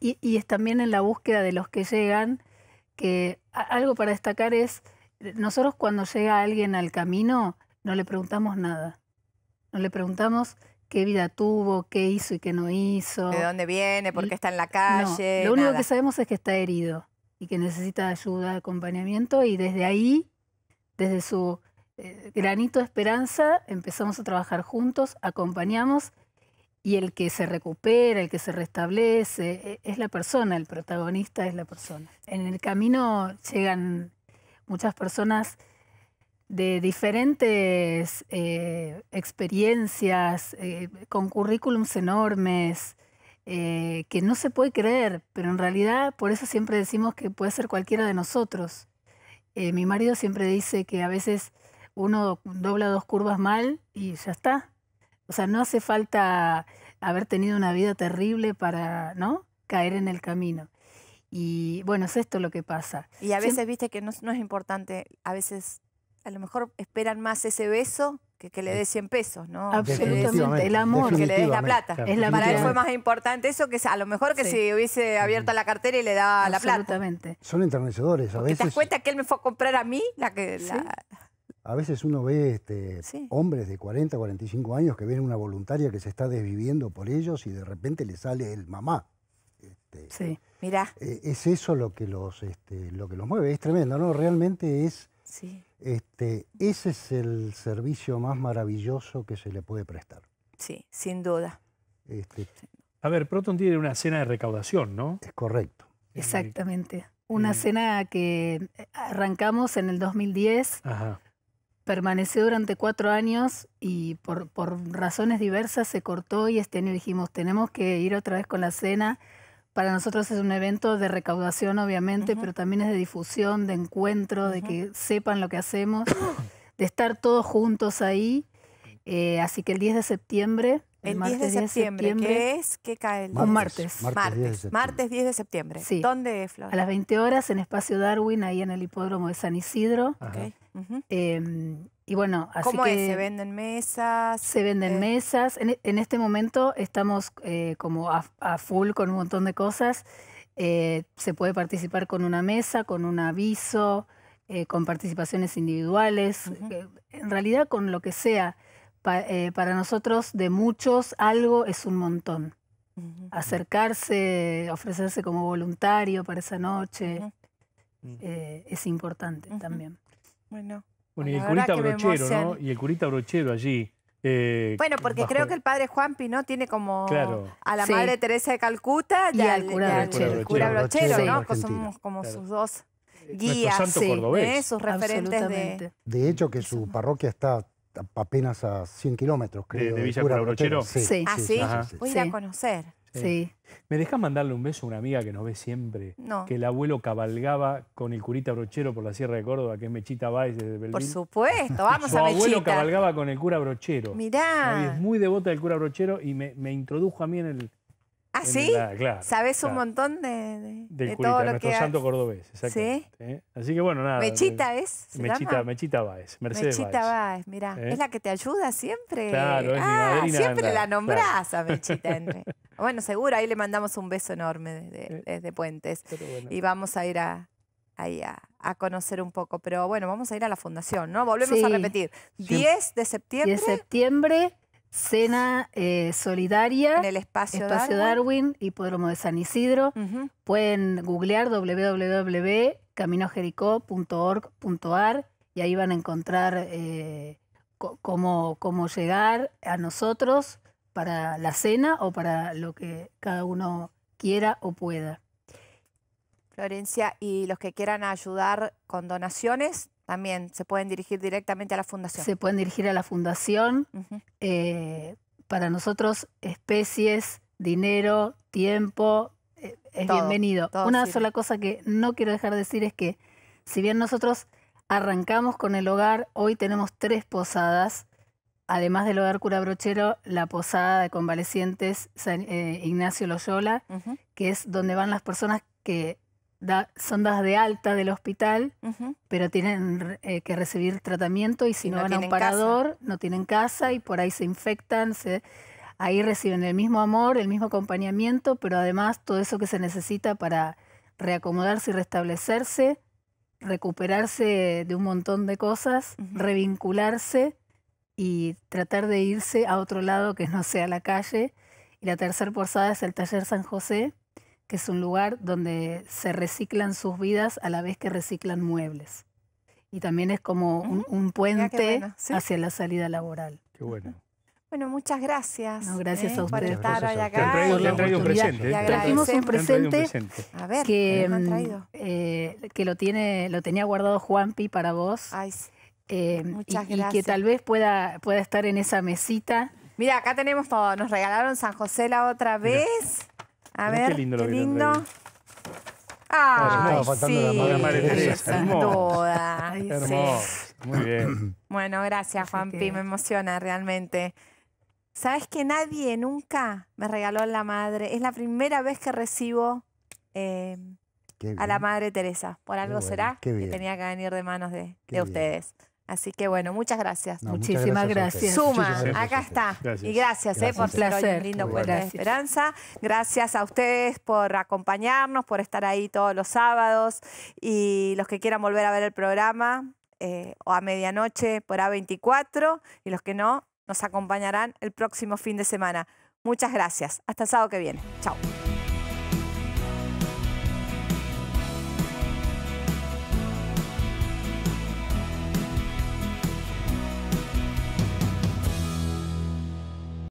y, es también en la búsqueda de los que llegan, que algo para destacar es eh, nosotros cuando llega alguien al camino no le preguntamos nada. No le preguntamos qué vida tuvo, qué hizo y qué no hizo. De dónde viene, por qué está en la calle. lo único que sabemos es que está herido y que necesita ayuda, acompañamiento y desde ahí, desde su eh, granito de esperanza, empezamos a trabajar juntos, acompañamos y el que se recupera, el que se restablece, e, es la persona, el protagonista es la persona. En el camino llegan muchas personas de diferentes eh, experiencias, eh, con currículums enormes, eh, que no se puede creer, pero en realidad por eso siempre decimos que puede ser cualquiera de nosotros. mi marido siempre dice que a veces uno dobla dos curvas mal y ya está. O sea, no hace falta haber tenido una vida terrible para ¿no? caer en el camino. Y bueno, es esto lo que pasa. Y a veces, viste, que no, es importante, a veces a lo mejor esperan más ese beso que que le eh, des 100 pesos, ¿no? Absolutamente, el amor. Que le des la plata. Es la Para él fue más importante eso que a lo mejor que si hubiese abierto la cartera y le daba la plata. Absolutamente. Son enternecedores a veces. ¿Te das cuenta que él me fue a comprar a mí la que... A veces uno ve este, hombres de 40, 45 años que ven una voluntaria que se está desviviendo por ellos y de repente le sale el mamá sí, eh, es eso lo que, los, este, lo que mueve, es tremendo, ¿no? Realmente es... Sí. Este, ese es el servicio más maravilloso que se le puede prestar. Sí, sin duda. Este, a ver, Proton tiene una cena de recaudación, ¿no? Es correcto. Exactamente. Una cena que eh, arrancamos en el 2010, permaneció durante cuatro años y por, razones diversas se cortó y este año dijimos, tenemos que ir otra vez con la cena para nosotros es un evento de recaudación, obviamente, pero también es de difusión, de encuentro, de que sepan lo que hacemos, de estar todos juntos ahí. Eh, así que el 10 de septiembre el, martes 10 de septiembre, 10 ¿Qué es? ¿Qué cae el Un martes. Martes. Martes 10 de septiembre. Sí. ¿Dónde, Flor? A las 20 horas en Espacio Darwin, ahí en el hipódromo de San Isidro. Okay. Em, y bueno, así ¿Cómo es? ¿Se venden mesas? Se venden eh. mesas. En, este momento estamos eh, como a, full con un montón de cosas. Eh, se puede participar con una mesa, con un aviso, con participaciones individuales, en realidad con lo que sea. para nosotros, de muchos, algo es un montón. Acercarse, ofrecerse como voluntario para esa noche. es importante también. Bueno. y el curita brochero, ¿no? Y el curita brochero allí. Eh, bueno, porque creo que el padre Juanpi, ¿no? Tiene como a la madre Teresa de Calcuta y, al, cura, brochero. ¿no? Somos como sus dos guías, sí, ¿eh? sus referentes de... De hecho, que su parroquia está apenas a 100 kilómetros, creo. ¿De, Villa Cura, Brochero? Ah, sí. sí? Voy a conocer. Eh, sí. ¿Me dejas mandarle un beso a una amiga que nos ve siempre? No. Que el abuelo cabalgaba con el curita Brochero por la Sierra de Córdoba, que es Mechita Báez desde Belvín. Por supuesto, vamos a Mechita. Su abuelo cabalgaba con el cura Brochero. Mirá. es muy devota del cura Brochero y me, me introdujo a mí en el... ¿Ah, sí? claro, Sabes un montón de, de, del de todo lo nuestro santo cordobés. ¿Sí? ¿eh? Así que bueno, nada. ¿Mechita eh, es? Mechita, llama? Mechita Báez, Mercedes Mechita Báez, mirá. Es la que te ayuda siempre. Claro, es ah, Siempre la nombrás a Mechita, Henry. Bueno, seguro, ahí le mandamos un beso enorme desde, Puentes. Y vamos a ir a, conocer un poco. Pero bueno, vamos a ir a la fundación, ¿no? Volvemos a repetir. 10 de septiembre. 10 de septiembre, cena eh, solidaria. En el espacio, espacio Darwin. Hipódromo de San Isidro. Pueden googlear www.caminojericó.org.ar y ahí van a encontrar eh, cómo, cómo llegar a nosotros para la cena o para lo que cada uno quiera o pueda. Florencia, y los que quieran ayudar con donaciones, también se pueden dirigir directamente a la fundación. Se pueden dirigir a la fundación. Eh, para nosotros, especies, dinero, tiempo, eh, es bienvenido. Una sola cosa que no quiero dejar de decir es que si bien nosotros arrancamos con el hogar, hoy tenemos tres posadas además del hogar cura brochero, la posada de convalecientes eh, Ignacio Loyola, que es donde van las personas que son de alta del hospital, pero tienen eh, que recibir tratamiento y si no, van a un parador, no tienen casa y por ahí se infectan, se, ahí reciben el mismo amor, el mismo acompañamiento, pero además todo eso que se necesita para reacomodarse y restablecerse, recuperarse de un montón de cosas, revincularse y tratar de irse a otro lado que no sea la calle. Y la tercer posada es el Taller San José, que es un lugar donde se reciclan sus vidas a la vez que reciclan muebles. Y también es como un, puente hacia la salida laboral. Qué bueno. Bueno, muchas gracias. ¿eh? gracias a ustedes. Por estar hoy acá. Te han traído, ¿eh? un presente. Trajimos un presente, a ver, mm, eh, que, lo, tiene, lo tenía guardado Juanpi para vos. Ay, sí eh, y, y, que tal vez pueda, pueda estar en esa mesita. Mira, acá tenemos todo. Nos regalaron San José la otra vez. A ver, qué lindo. Qué lindo. Ah, La madre Sin Hermoso. Muy bien. Bueno, gracias, Juanpi. Me emociona realmente. ¿Sabes que nadie nunca me regaló la madre? Es la primera vez que recibo em, a la madre Teresa. Por algo será que tenía que venir de manos de, de ustedes. Así que bueno, muchas gracias. Muchísimas gracias. Suma, acá está. Y gracias, eh, por ser hoy un lindo Puente de Esperanza. Gracias a ustedes por acompañarnos, por estar ahí todos los sábados. Y los que quieran volver a ver el programa eh, o a medianoche por A24 y los que no, nos acompañarán el próximo fin de semana. Muchas gracias. Hasta el sábado que viene. Chao.